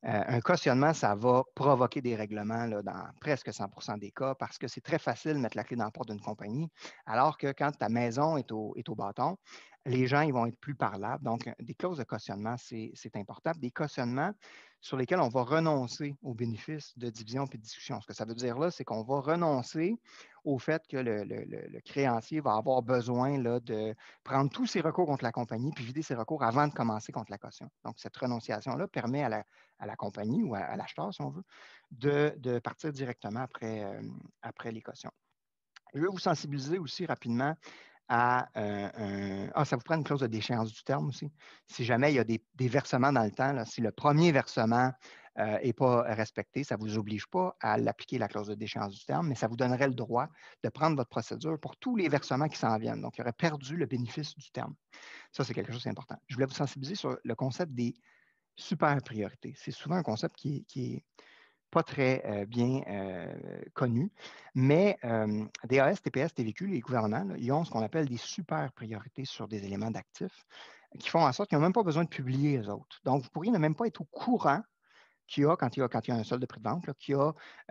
Euh, un cautionnement, ça va provoquer des règlements là, dans presque 100 des cas parce que c'est très facile de mettre la clé dans la porte d'une compagnie, alors que quand ta maison est au, est au bâton, les gens ils vont être plus parlables. Donc, des clauses de cautionnement, c'est important. Des cautionnements, sur lesquels on va renoncer aux bénéfices de division et de discussion. Ce que ça veut dire là, c'est qu'on va renoncer au fait que le, créancier va avoir besoin là, de prendre tous ses recours contre la compagnie puis vider ses recours avant de commencer contre la caution. Donc, cette renonciation-là permet à la, compagnie ou à, l'acheteur, si on veut, de, partir directement après, euh, après les cautions. Je vais vous sensibiliser aussi rapidement à. Euh, un... Ah, ça vous prend une clause de déchéance du terme aussi. Si jamais il y a des, versements dans le temps, si le premier versement n'est euh, pas respecté, ça ne vous oblige pas à l'appliquer la clause de déchéance du terme, mais ça vous donnerait le droit de prendre votre procédure pour tous les versements qui s'en viennent. Donc, il aurait perdu le bénéfice du terme. Ça, c'est quelque chose d'important. Je voulais vous sensibiliser sur le concept des super priorités. C'est souvent un concept qui est pas très bien connu. Mais DAS, TPS, TVQ, les gouvernements, ils ont ce qu'on appelle des super priorités sur des éléments d'actifs qui font en sorte qu'ils n'ont même pas besoin de publier les autres. Donc, vous pourriez ne même pas être au courant qu'il y a, quand il y a, quand un solde de prix de vente, qu'il y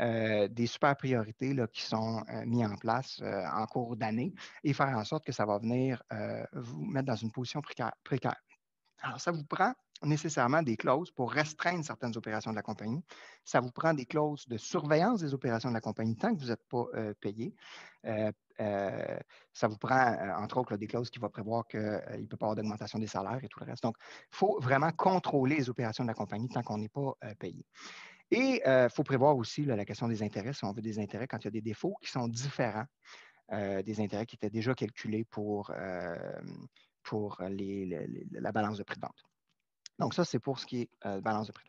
a des super priorités là, qui sont mises en place en cours d'année et faire en sorte que ça va venir vous mettre dans une position précaire. Alors, ça vous prend nécessairement des clauses pour restreindre certaines opérations de la compagnie. Ça vous prend des clauses de surveillance des opérations de la compagnie tant que vous n'êtes pas euh, payé. Euh, euh, ça vous prend, entre autres, des clauses qui vont prévoir qu'il ne peut pas avoir d'augmentation des salaires et tout le reste. Donc, il faut vraiment contrôler les opérations de la compagnie tant qu'on n'est pas payé. Et il faut prévoir aussi la question des intérêts, si on veut des intérêts quand il y a des défauts qui sont différents des intérêts qui étaient déjà calculés pour, pour la balance de prix de vente. Donc, ça, c'est pour ce qui est euh, balance de prêts.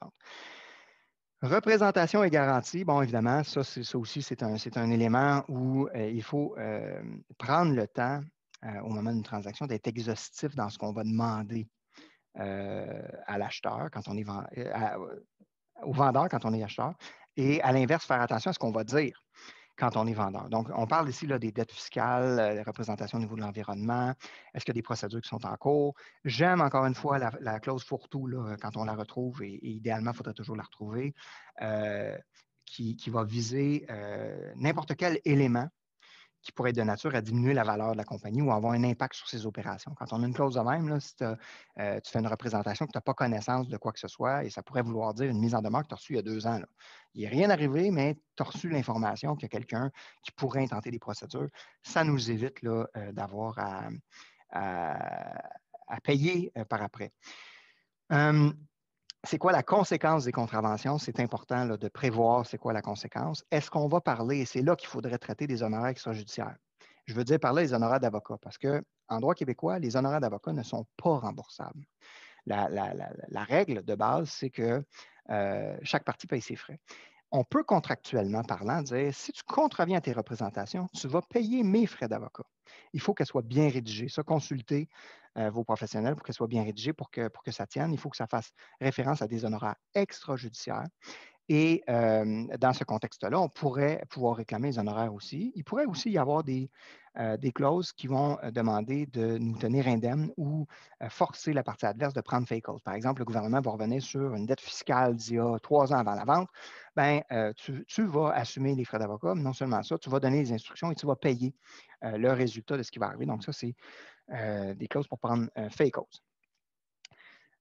Représentation et garantie, bon, évidemment, ça, aussi, c'est un, élément où euh, il faut euh, prendre le temps au moment d'une transaction d'être exhaustif dans ce qu'on va demander à l'acheteur quand on est au vendeur quand on est acheteur, et à l'inverse, faire attention à ce qu'on va dire quand on est vendeur. Donc, on parle ici là, des dettes fiscales, des euh, représentations au niveau de l'environnement, est-ce qu'il y a des procédures qui sont en cours. J'aime encore une fois la, clause fourre-tout euh, quand on la retrouve, et, idéalement, il faudrait toujours la retrouver, euh, qui, va viser n'importe quel élément qui pourrait être de nature à diminuer la valeur de la compagnie ou avoir un impact sur ses opérations. Quand on a une clause de même, là, si euh, tu fais une représentation que tu n'as pas connaissance de quoi que ce soit, et ça pourrait vouloir dire une mise en demeure que tu as reçue il y a deux ans. Là. Il n'est rien arrivé, mais tu as reçu l'information qu'il y a quelqu'un qui pourrait intenter des procédures. Ça nous évite euh, d'avoir à, payer euh, par après c'est quoi la conséquence des contraventions? C'est important de prévoir c'est quoi la conséquence. Est-ce qu'on va parler, et c'est là qu'il faudrait traiter des honoraires extrajudiciaires. Je veux dire parler des honoraires d'avocat, parce qu'en droit québécois, les honoraires d'avocat ne sont pas remboursables. La, règle de base, c'est que euh, chaque partie paye ses frais on peut contractuellement parlant dire si tu contreviens à tes représentations, tu vas payer mes frais d'avocat. Il faut qu'elle soit bien rédigée. Ça, consulter euh, vos professionnels pour qu'elles soit bien rédigées, pour que, pour que ça tienne. Il faut que ça fasse référence à des honoraires extrajudiciaires. Et dans ce contexte-là, on pourrait pouvoir réclamer les honoraires aussi. Il pourrait aussi y avoir des, clauses qui vont demander de nous tenir indemnes ou forcer la partie adverse de prendre fake cause. Par exemple, le gouvernement va revenir sur une dette fiscale d'il y a trois ans avant la vente. Bien, tu, vas assumer les frais d'avocat. Non seulement ça, tu vas donner les instructions et tu vas payer le résultat de ce qui va arriver. Donc, ça, c'est des clauses pour prendre fake cause.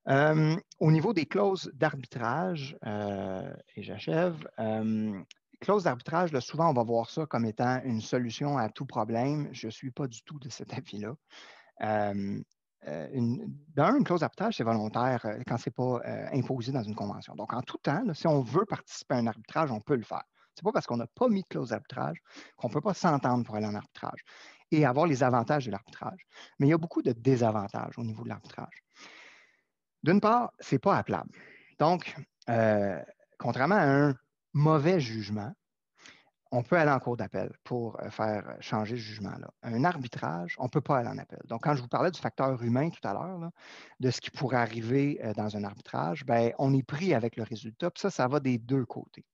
Euh, au niveau des clauses d'arbitrage, euh, et j'achève, euh, clause d'arbitrage, souvent on va voir ça comme étant une solution à tout problème. Je ne suis pas du tout de cet avis-là. Euh, une, une clause d'arbitrage, c'est volontaire quand ce n'est pas imposé dans une convention. Donc, en tout temps, si on veut participer à un arbitrage, on peut le faire. Ce n'est pas parce qu'on n'a pas mis de clause d'arbitrage qu'on ne peut pas s'entendre pour aller en arbitrage et avoir les avantages de l'arbitrage. Mais il y a beaucoup de désavantages au niveau de l'arbitrage. D'une part, c'est pas appelable. Donc, euh, contrairement à un mauvais jugement, on peut aller en cours d'appel pour euh, faire changer ce jugement-là. Un arbitrage, on ne peut pas aller en appel. Donc, quand je vous parlais du facteur humain tout à l'heure, de ce qui pourrait arriver euh, dans un arbitrage, ben, on est pris avec le résultat. ça, ça va des deux côtés.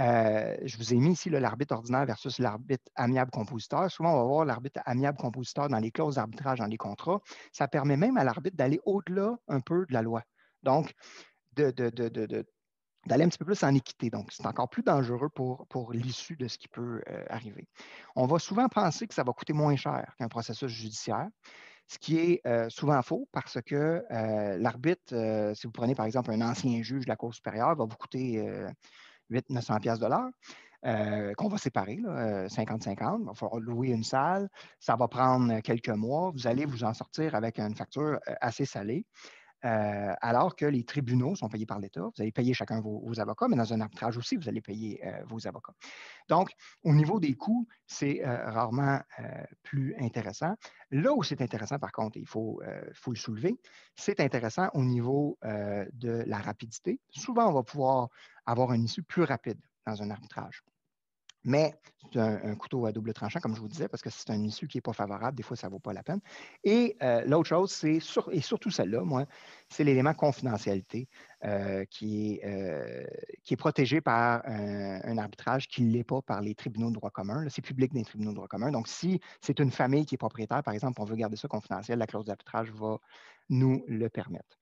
Euh, je vous ai mis ici l'arbitre ordinaire versus l'arbitre amiable-compositeur. Souvent, on va voir l'arbitre amiable-compositeur dans les clauses d'arbitrage, dans les contrats. Ça permet même à l'arbitre d'aller au-delà un peu de la loi. Donc, d'aller un petit peu plus en équité. Donc, c'est encore plus dangereux pour, l'issue de ce qui peut euh, arriver. On va souvent penser que ça va coûter moins cher qu'un processus judiciaire ce qui est euh, souvent faux parce que l'arbitre, si vous prenez par exemple un ancien juge de la Cour supérieure, va vous coûter 800-900 euh, qu'on va séparer, 50-50. Euh, il va falloir louer une salle. Ça va prendre quelques mois. Vous allez vous en sortir avec une facture euh, assez salée. alors que les tribunaux sont payés par l'État. Vous allez payer chacun vos, avocats, mais dans un arbitrage aussi, vous allez payer vos avocats. Donc, au niveau des coûts, c'est rarement plus intéressant. Là où c'est intéressant, par contre, il faut, faut le soulever, c'est intéressant au niveau de la rapidité. Souvent, on va pouvoir avoir une issue plus rapide dans un arbitrage. Mais c'est un, couteau à double tranchant, comme je vous disais, parce que c'est un issue qui n'est pas favorable. Des fois, ça ne vaut pas la peine. Et euh, l'autre chose, c'est et surtout celle-là, moi, c'est l'élément confidentialité euh, qui, est, euh, qui est protégé par un, arbitrage qui ne l'est pas par les tribunaux de droit commun. C'est public dans les tribunaux de droit commun. Donc, si c'est une famille qui est propriétaire, par exemple, on veut garder ça confidentiel, la clause d'arbitrage va nous le permettre.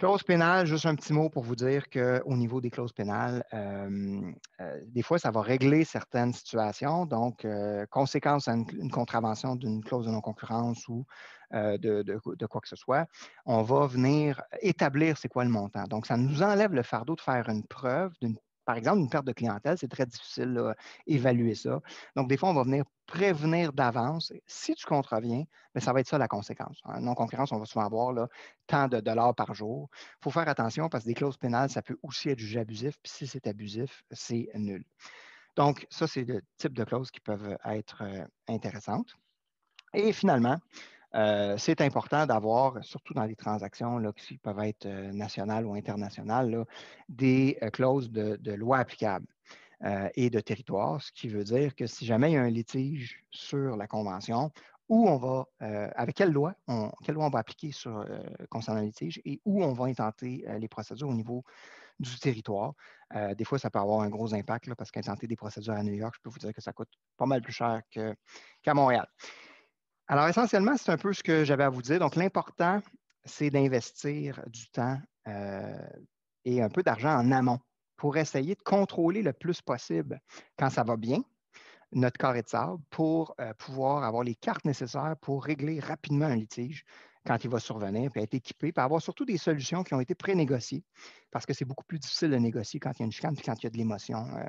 Clause pénale, juste un petit mot pour vous dire qu'au niveau des clauses pénales, euh, euh, des fois, ça va régler certaines situations. Donc, euh, conséquence à une, contravention d'une clause de non-concurrence ou de, quoi que ce soit, on va venir établir c'est quoi le montant. Donc, ça nous enlève le fardeau de faire une preuve d'une par exemple, une perte de clientèle, c'est très difficile d'évaluer ça. Donc, des fois, on va venir prévenir d'avance. Si tu contreviens, bien, ça va être ça la conséquence. En non-concurrence, on va souvent avoir tant de dollars par jour. Il faut faire attention parce que des clauses pénales, ça peut aussi être jugé abusif. Puis si c'est abusif, c'est nul. Donc, ça, c'est le type de clauses qui peuvent être euh, intéressantes. Et finalement, c'est important d'avoir, surtout dans les transactions qui peuvent être nationales ou internationales, des clauses de, loi applicable et de territoire, ce qui veut dire que si jamais il y a un litige sur la convention, où on va, avec quelle loi, on, on va appliquer sur, concernant le litige et où on va intenter les procédures au niveau du territoire. des fois, ça peut avoir un gros impact parce qu'intenter des procédures à New York, je peux vous dire que ça coûte pas mal plus cher qu'à Montréal. Alors, essentiellement, c'est un peu ce que j'avais à vous dire. Donc, l'important, c'est d'investir du temps euh, et un peu d'argent en amont pour essayer de contrôler le plus possible quand ça va bien notre carré de sable pour euh, pouvoir avoir les cartes nécessaires pour régler rapidement un litige quand il va survenir, puis être équipé, puis avoir surtout des solutions qui ont été pré-négociées parce que c'est beaucoup plus difficile de négocier quand il y a une chicane, puis quand il y a de l'émotion euh,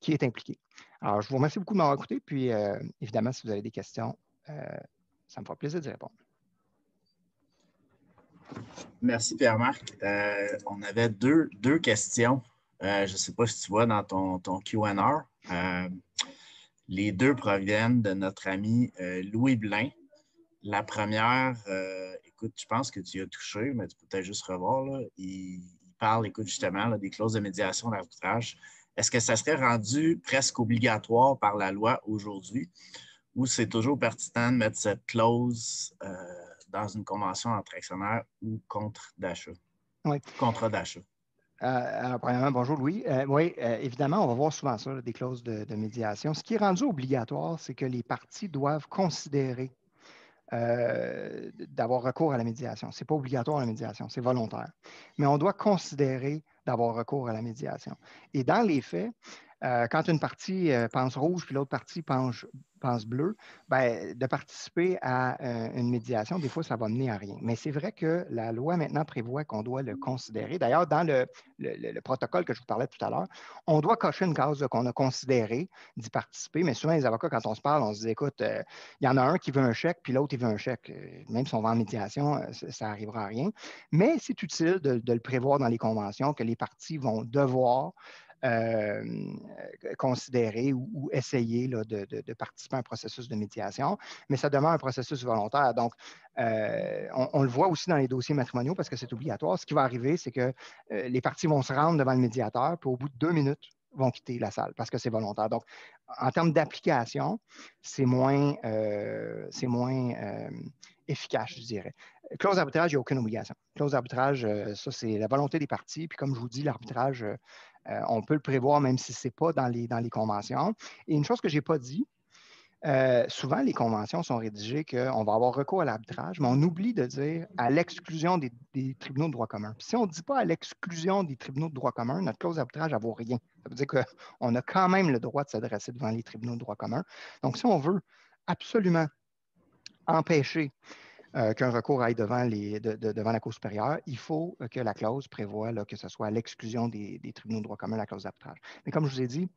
qui est impliquée. Alors, je vous remercie beaucoup de m'avoir écouté, puis évidemment, si vous avez des questions, euh, ça me fera plaisir d'y répondre. Merci Pierre-Marc. Euh, on avait deux, questions. Euh, je ne sais pas si tu vois dans ton, ton les deux proviennent de notre ami Louis Blain. La première, écoute, je pense que tu as touché, mais tu peux juste revoir. Il, parle, écoute, justement, des clauses de médiation d'arbitrage. Est-ce que ça serait rendu presque obligatoire par la loi aujourd'hui? Ou c'est toujours pertinent de mettre cette clause euh, dans une convention entre actionnaires ou contre d'achat. Oui. Contre d'achat. alors, euh, euh, premièrement, bonjour Louis. oui, évidemment, on va voir souvent ça, des clauses de, de, médiation. Ce qui est rendu obligatoire, c'est que les parties doivent considérer d'avoir recours à la médiation. Ce n'est pas obligatoire la médiation, c'est volontaire. Mais on doit considérer d'avoir recours à la médiation. Et dans les faits, euh, quand une partie euh, pense rouge puis l'autre partie pense, bleu, ben, de participer à euh, une médiation, des fois, ça va mener à rien. Mais c'est vrai que la loi maintenant prévoit qu'on doit le considérer. D'ailleurs, dans le, protocole que je vous parlais tout à l'heure, on doit cocher une case qu'on a considérée d'y participer. Mais souvent, les avocats, quand on se parle, on se dit écoute, il y en a un qui veut un chèque, puis l'autre, il veut un chèque. Même si on va en médiation, ça n'arrivera à rien. Mais c'est utile de le prévoir dans les conventions que les parties vont devoir euh, euh, considérer ou, essayer de, participer à un processus de médiation, mais ça demande un processus volontaire. Donc, euh, on, le voit aussi dans les dossiers matrimoniaux parce que c'est obligatoire. Ce qui va arriver, c'est que les parties vont se rendre devant le médiateur, puis au bout de deux minutes, vont quitter la salle parce que c'est volontaire. Donc, en termes d'application, c'est moins, efficace, je dirais. Clause d'arbitrage, il n'y a aucune obligation. Clause d'arbitrage, ça, c'est la volonté des parties. Puis, comme je vous dis, l'arbitrage, euh, on peut le prévoir même si ce n'est pas dans les, dans les conventions. Et une chose que je n'ai pas dit, euh, souvent, les conventions sont rédigées qu'on va avoir recours à l'arbitrage, mais on oublie de dire à l'exclusion des, tribunaux de droit commun. si on ne dit pas à l'exclusion des tribunaux de droit commun, notre clause d'arbitrage, ne vaut rien. Ça veut dire qu'on a quand même le droit de s'adresser devant les tribunaux de droit commun. Donc, si on veut absolument empêcher euh, qu'un recours aille devant, la Cour supérieure, il faut euh, que la clause prévoie que ce soit l'exclusion des, tribunaux de droit commun, la clause d'arbitrage. Mais comme je vous ai dit,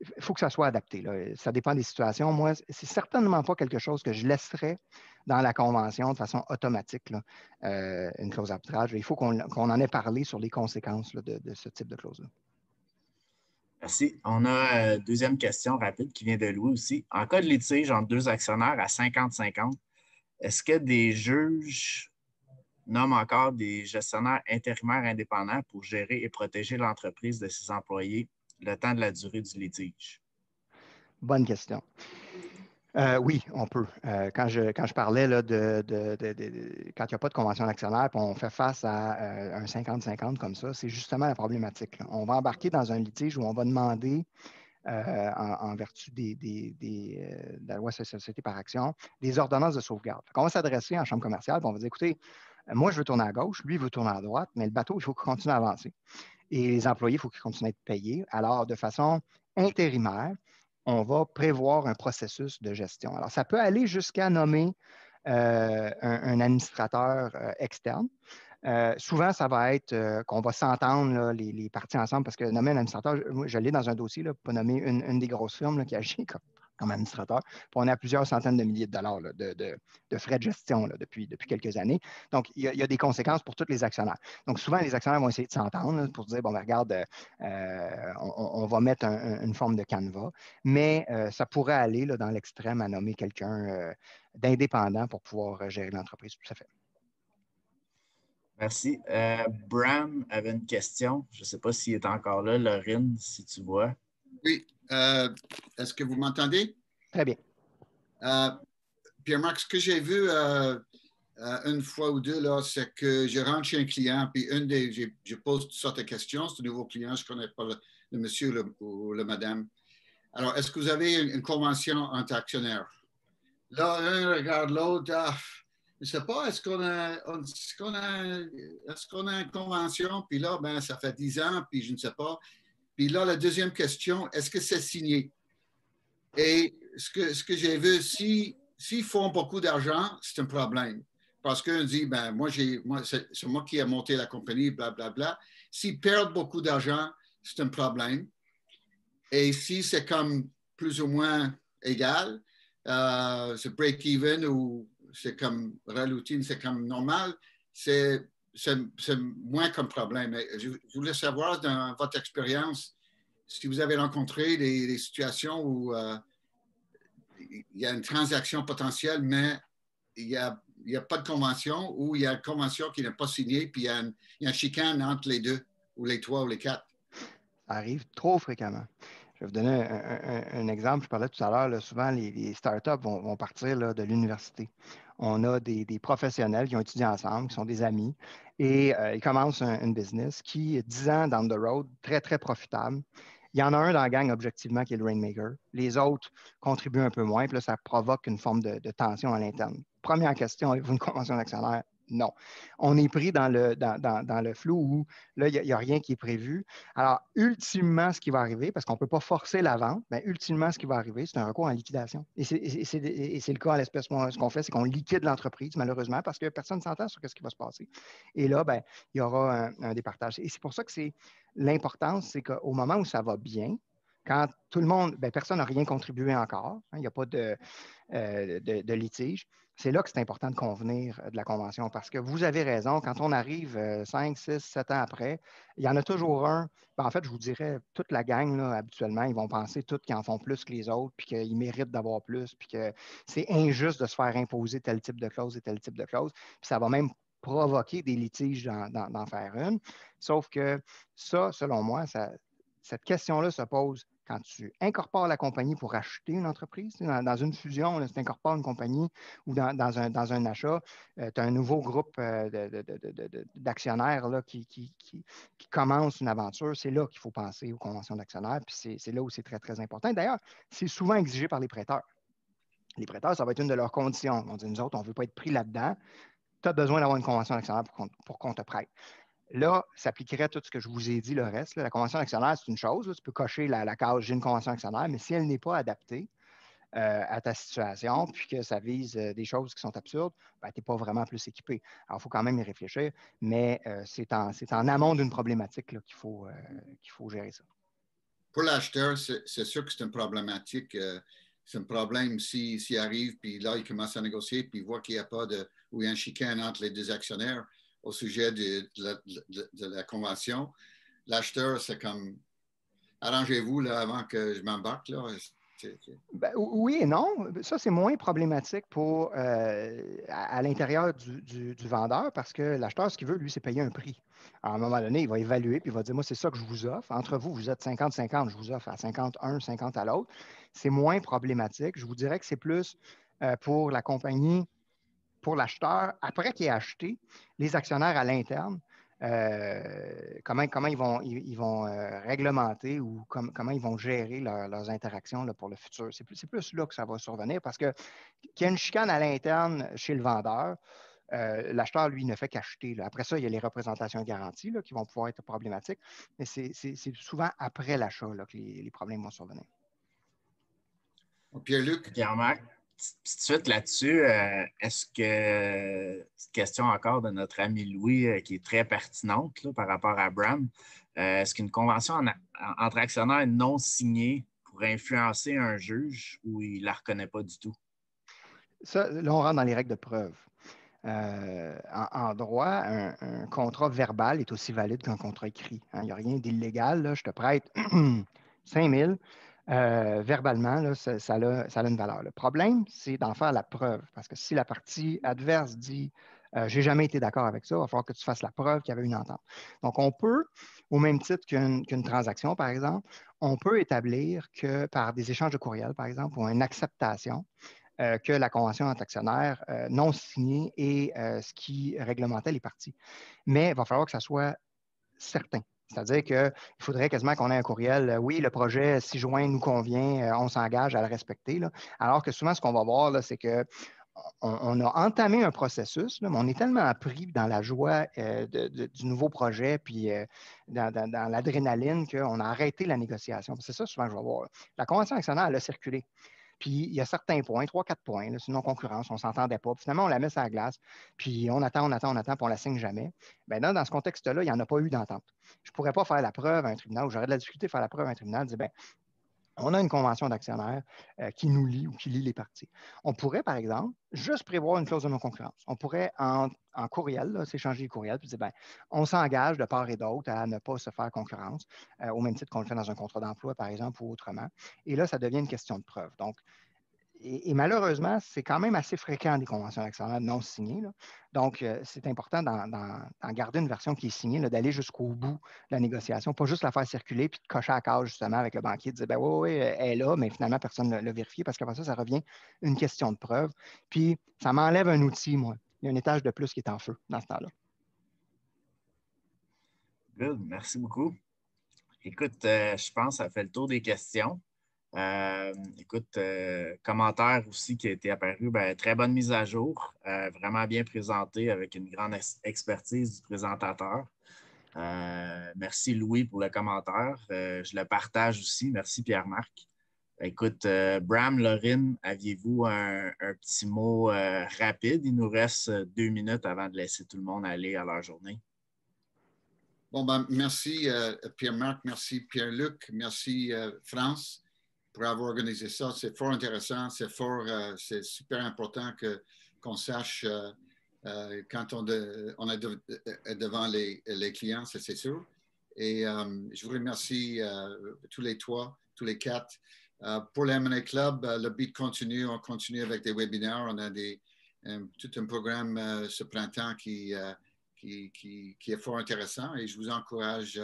il faut que ça soit adapté. Ça dépend des situations. Moi, c'est certainement pas quelque chose que je laisserais dans la convention de façon automatique, euh, une clause d'arbitrage. Il faut qu'on en ait parlé sur les conséquences de, ce type de clause-là. Merci. On a une deuxième question rapide qui vient de Louis aussi. En cas de litige entre deux actionnaires à 50-50, est-ce que des juges nomment encore des gestionnaires intérimaires indépendants pour gérer et protéger l'entreprise de ses employés le temps de la durée du litige? Bonne question. Euh, oui, on peut. Euh, quand, je, quand je parlais de, quand il n'y a pas de convention d'actionnaire, on fait face à euh, un 50-50 comme ça, c'est justement la problématique. On va embarquer dans un litige où on va demander euh, en, vertu des, euh, de la loi Société par action, des ordonnances de sauvegarde. On va s'adresser en chambre commerciale, on va dire, écoutez, euh, moi, je veux tourner à gauche, lui, il veut tourner à droite, mais le bateau, il faut qu'il continue à avancer. Et les employés, il faut qu'ils continuent à être payés. Alors, de façon intérimaire, on va prévoir un processus de gestion. Alors, ça peut aller jusqu'à nommer un, administrateur externe. Euh, souvent, ça va être euh, qu'on va s'entendre, les, parties ensemble, parce que nommer un administrateur, je, l'ai dans un dossier, pour nommer une, des grosses firmes qui agit comme, administrateur. Puis on à plusieurs centaines de milliers de dollars de, frais de gestion depuis, quelques années. Donc, il y, a, des conséquences pour tous les actionnaires. Donc, souvent, les actionnaires vont essayer de s'entendre pour dire, bon, ben, regarde, euh, on, va mettre une forme de canevas, mais ça pourrait aller dans l'extrême à nommer quelqu'un d'indépendant pour pouvoir gérer l'entreprise, tout à fait. Merci. Euh, Bram avait une question. Je ne sais pas s'il est encore là. Lorine, si tu vois. Oui. Euh, est-ce que vous m'entendez? Très bien. Euh, Pierre-Marc, ce que j'ai vu une fois ou deux, c'est que je rentre chez un client, puis une des, je, pose toutes sortes de questions. C'est un nouveau client, je ne connais pas le, monsieur ou le madame. Alors, est-ce que vous avez une, convention entre actionnaires? Là, regarde l'autre, ah, je ne sais pas, est-ce qu'on a, a, ce qu'on a une convention, puis là, ben, ça fait dix ans, puis je ne sais pas. Puis là, la deuxième question, est-ce que c'est signé? Et ce que, ce que j'ai vu, s'ils font beaucoup d'argent, c'est un problème. Parce qu'on dit, ben, moi, j'ai, moi c'est, moi qui ai monté la compagnie, blablabla. Bla, S'ils perdent beaucoup d'argent, c'est un problème. Et si c'est comme plus ou moins égal, euh, c'est break-even ou c'est comme routine, c'est comme normal, c'est moins comme problème. Je, voulais savoir dans votre expérience si vous avez rencontré des, situations où euh, il y a une transaction potentielle, mais il n'y a, pas de convention ou il y a une convention qui n'est pas signée, puis il y, a un chicane entre les deux, ou les trois, ou les quatre. Ça arrive trop fréquemment. Je vais vous donner un, exemple. Je parlais tout à l'heure, souvent les, startups vont, partir de l'université on a des, professionnels qui ont étudié ensemble, qui sont des amis, et euh, ils commencent un, une business qui, dix ans down the road, très, très profitable. Il y en a un dans la gang, objectivement, qui est le Rainmaker. Les autres contribuent un peu moins, puis là, ça provoque une forme de, tension à l'interne. Première question, avez-vous une convention d'actionnaire? Non. On est pris dans le, dans, le flou où là, il n'y a, rien qui est prévu. Alors, ultimement, ce qui va arriver, parce qu'on ne peut pas forcer la vente, mais ben, ultimement, ce qui va arriver, c'est un recours en liquidation. Et c'est le cas à l'espèce. Ce qu'on fait, c'est qu'on liquide l'entreprise, malheureusement, parce que personne ne s'entend sur ce qui va se passer. Et là, ben, il y aura un, un départage. Et c'est pour ça que c'est l'importance, c'est qu'au moment où ça va bien, quand tout le monde, ben, personne n'a rien contribué encore, hein, il n'y a pas euh, de, litige, c'est là que c'est important de convenir de la convention parce que vous avez raison, quand on arrive euh, cinq, six, sept ans après, il y en a toujours un. Ben, en fait, je vous dirais, toute la gang, habituellement, ils vont penser tous qu'ils en font plus que les autres, puis qu'ils méritent d'avoir plus, puis que c'est injuste de se faire imposer tel type de clause et tel type de clause. Puis ça va même provoquer des litiges d'en faire une. Sauf que ça, selon moi, cette question-là se pose quand tu incorpores la compagnie pour acheter une entreprise, dans, une fusion, là, tu incorpores une compagnie ou dans, un, achat, euh, tu as un nouveau groupe d'actionnaires qui, qui, commence une aventure. C'est là qu'il faut penser aux conventions d'actionnaires, puis c'est là où c'est très, très important. D'ailleurs, c'est souvent exigé par les prêteurs. Les prêteurs, ça va être une de leurs conditions. On dit, nous autres, on ne veut pas être pris là-dedans tu as besoin d'avoir une convention d'actionnaire pour qu'on, te prête. Là, s'appliquerait tout ce que je vous ai dit, le reste. La convention actionnaire, c'est une chose. Tu peux cocher la, case j'ai une convention actionnaire, mais si elle n'est pas adaptée euh, à ta situation, puis que ça vise euh, des choses qui sont absurdes, ben, tu n'es pas vraiment plus équipé. Alors, il faut quand même y réfléchir, mais euh, c'est en, amont d'une problématique qu'il faut, gérer ça. Pour l'acheteur, c'est sûr que c'est une problématique c'est un problème s'il arrive, puis là, il commence à négocier, puis il voit qu'il n'y a pas de, ou il y a un chicane entre les deux actionnaires au sujet de, la, convention. L'acheteur, c'est comme arrangez-vous avant que je m'embarque. Ben, oui et non. Ça, c'est moins problématique pour euh, à, l'intérieur du, vendeur parce que l'acheteur, ce qu'il veut, lui, c'est payer un prix. à un moment donné, il va évaluer puis il va dire Moi, c'est ça que je vous offre. Entre vous, vous êtes 50-50, je vous offre à 51, 50 à l'autre. C'est moins problématique. Je vous dirais que c'est plus euh, pour la compagnie pour l'acheteur, après qu'il ait acheté, les actionnaires à l'interne, euh, comment, ils vont, euh, réglementer ou comment ils vont gérer leurs interactions pour le futur. C'est plus, là que ça va survenir parce que qu'il y a une chicane à l'interne chez le vendeur, euh, l'acheteur, lui, ne fait qu'acheter. Après ça, il y a les représentations garanties qui vont pouvoir être problématiques, mais c'est souvent après l'achat que les, problèmes vont survenir. Pierre-Luc. pierre petite suite là-dessus, euh, est-ce que, petite question encore de notre ami Louis euh, qui est très pertinente là, par rapport à Bram, euh, est-ce qu'une convention en, en, entre actionnaires non signée pourrait influencer un juge ou il ne la reconnaît pas du tout? Ça, là, on rentre dans les règles de preuve. en, droit, un, contrat verbal est aussi valide qu'un contrat écrit. Hein. Il n'y a rien d'illégal. Je te prête 5 000, euh, verbalement, ça, a, une valeur. Le problème, c'est d'en faire la preuve. Parce que si la partie adverse dit euh, j'ai jamais été d'accord avec ça, il va falloir que tu fasses la preuve qu'il y avait une entente. Donc, on peut, au même titre qu'une transaction, par exemple, on peut établir que par des échanges de courriel, par exemple, ou une acceptation, euh, que la convention entre actionnaire non signée est ce qui réglementait les parties. Mais il va falloir que ça soit certain. C'est-à-dire qu'il faudrait quasiment qu'on ait un courriel. Euh, oui, le projet 6 juin nous convient, euh, on s'engage à le respecter. Alors que souvent, ce qu'on va voir, c'est qu'on a entamé un processus, mais on est tellement pris dans la joie euh, du nouveau projet, puis dans, l'adrénaline, qu'on a arrêté la négociation. C'est ça souvent je vais voir. La convention actionnaire, elle a circulé. Puis il y a certains points, trois quatre points, une non concurrence, on ne s'entendait pas. finalement, on la met sur la glace, puis on attend, on attend, on attend, puis on la signe jamais. Bien, dans, ce contexte-là, il n'y en a pas eu d'entente. Je ne pourrais pas faire la preuve à un tribunal, ou j'aurais de la difficulté de faire la preuve à un tribunal, de dire, ben, on a une convention d'actionnaires euh, qui nous lie ou qui lie les parties. On pourrait, par exemple, juste prévoir une clause de non-concurrence. On pourrait, en, courriel, s'échanger les courriels, et dire, ben, on s'engage de part et d'autre à ne pas se faire concurrence, euh, au même titre qu'on le fait dans un contrat d'emploi, par exemple, ou autrement. Et là, ça devient une question de preuve. Donc, et, malheureusement, c'est quand même assez fréquent des conventions actionnaires non signées. Donc, euh, c'est important d'en garder une version qui est signée, d'aller jusqu'au bout de la négociation, pas juste la faire circuler puis de cocher à cage justement avec le banquier, de dire ben oui, oui, elle est là, mais finalement, personne ne l'a vérifié parce qu'après ça, ça revient une question de preuve. Puis, ça m'enlève un outil, moi. Il y a un étage de plus qui est en feu dans ce temps-là. Good, merci beaucoup. Écoute, euh, je pense que ça fait le tour des questions. Euh, écoute, euh, commentaire aussi qui a été apparu, ben, très bonne mise à jour, euh, vraiment bien présenté avec une grande expertise du présentateur. merci Louis pour le commentaire. je le partage aussi. Merci Pierre-Marc. Écoute, Bram, Laurine, aviez-vous un, petit mot rapide? Il nous reste deux minutes avant de laisser tout le monde aller à leur journée. Bon, ben, merci Pierre-Marc, merci Pierre-Luc, merci France pour avoir organisé ça. C'est fort intéressant, c'est fort, euh, c'est super important que, qu'on sache euh, euh, quand on, on est, devant les, clients, c'est sûr. Et je vous remercie tous les trois, tous les quatre. pour Money Club, le beat continue. On continue avec des webinaires. On a des, tout un programme ce printemps qui, qui, qui, est fort intéressant et je vous encourage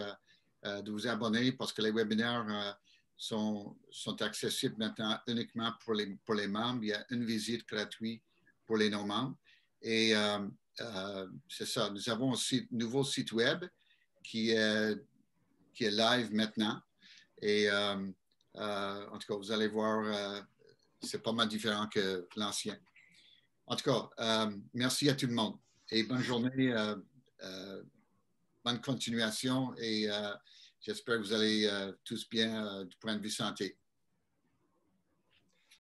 de vous abonner parce que les webinaires sont, sont accessibles maintenant uniquement pour les, pour les membres. Il y a une visite gratuite pour les non-membres. Et euh, euh, c'est ça, nous avons un nouveau site web qui est, qui est live maintenant. Et euh, en tout cas, vous allez voir, c'est pas mal différent que l'ancien. En tout cas, merci à tout le monde et bonne journée, bonne continuation et J'espère que vous allez euh, tous bien euh, du point de vue santé.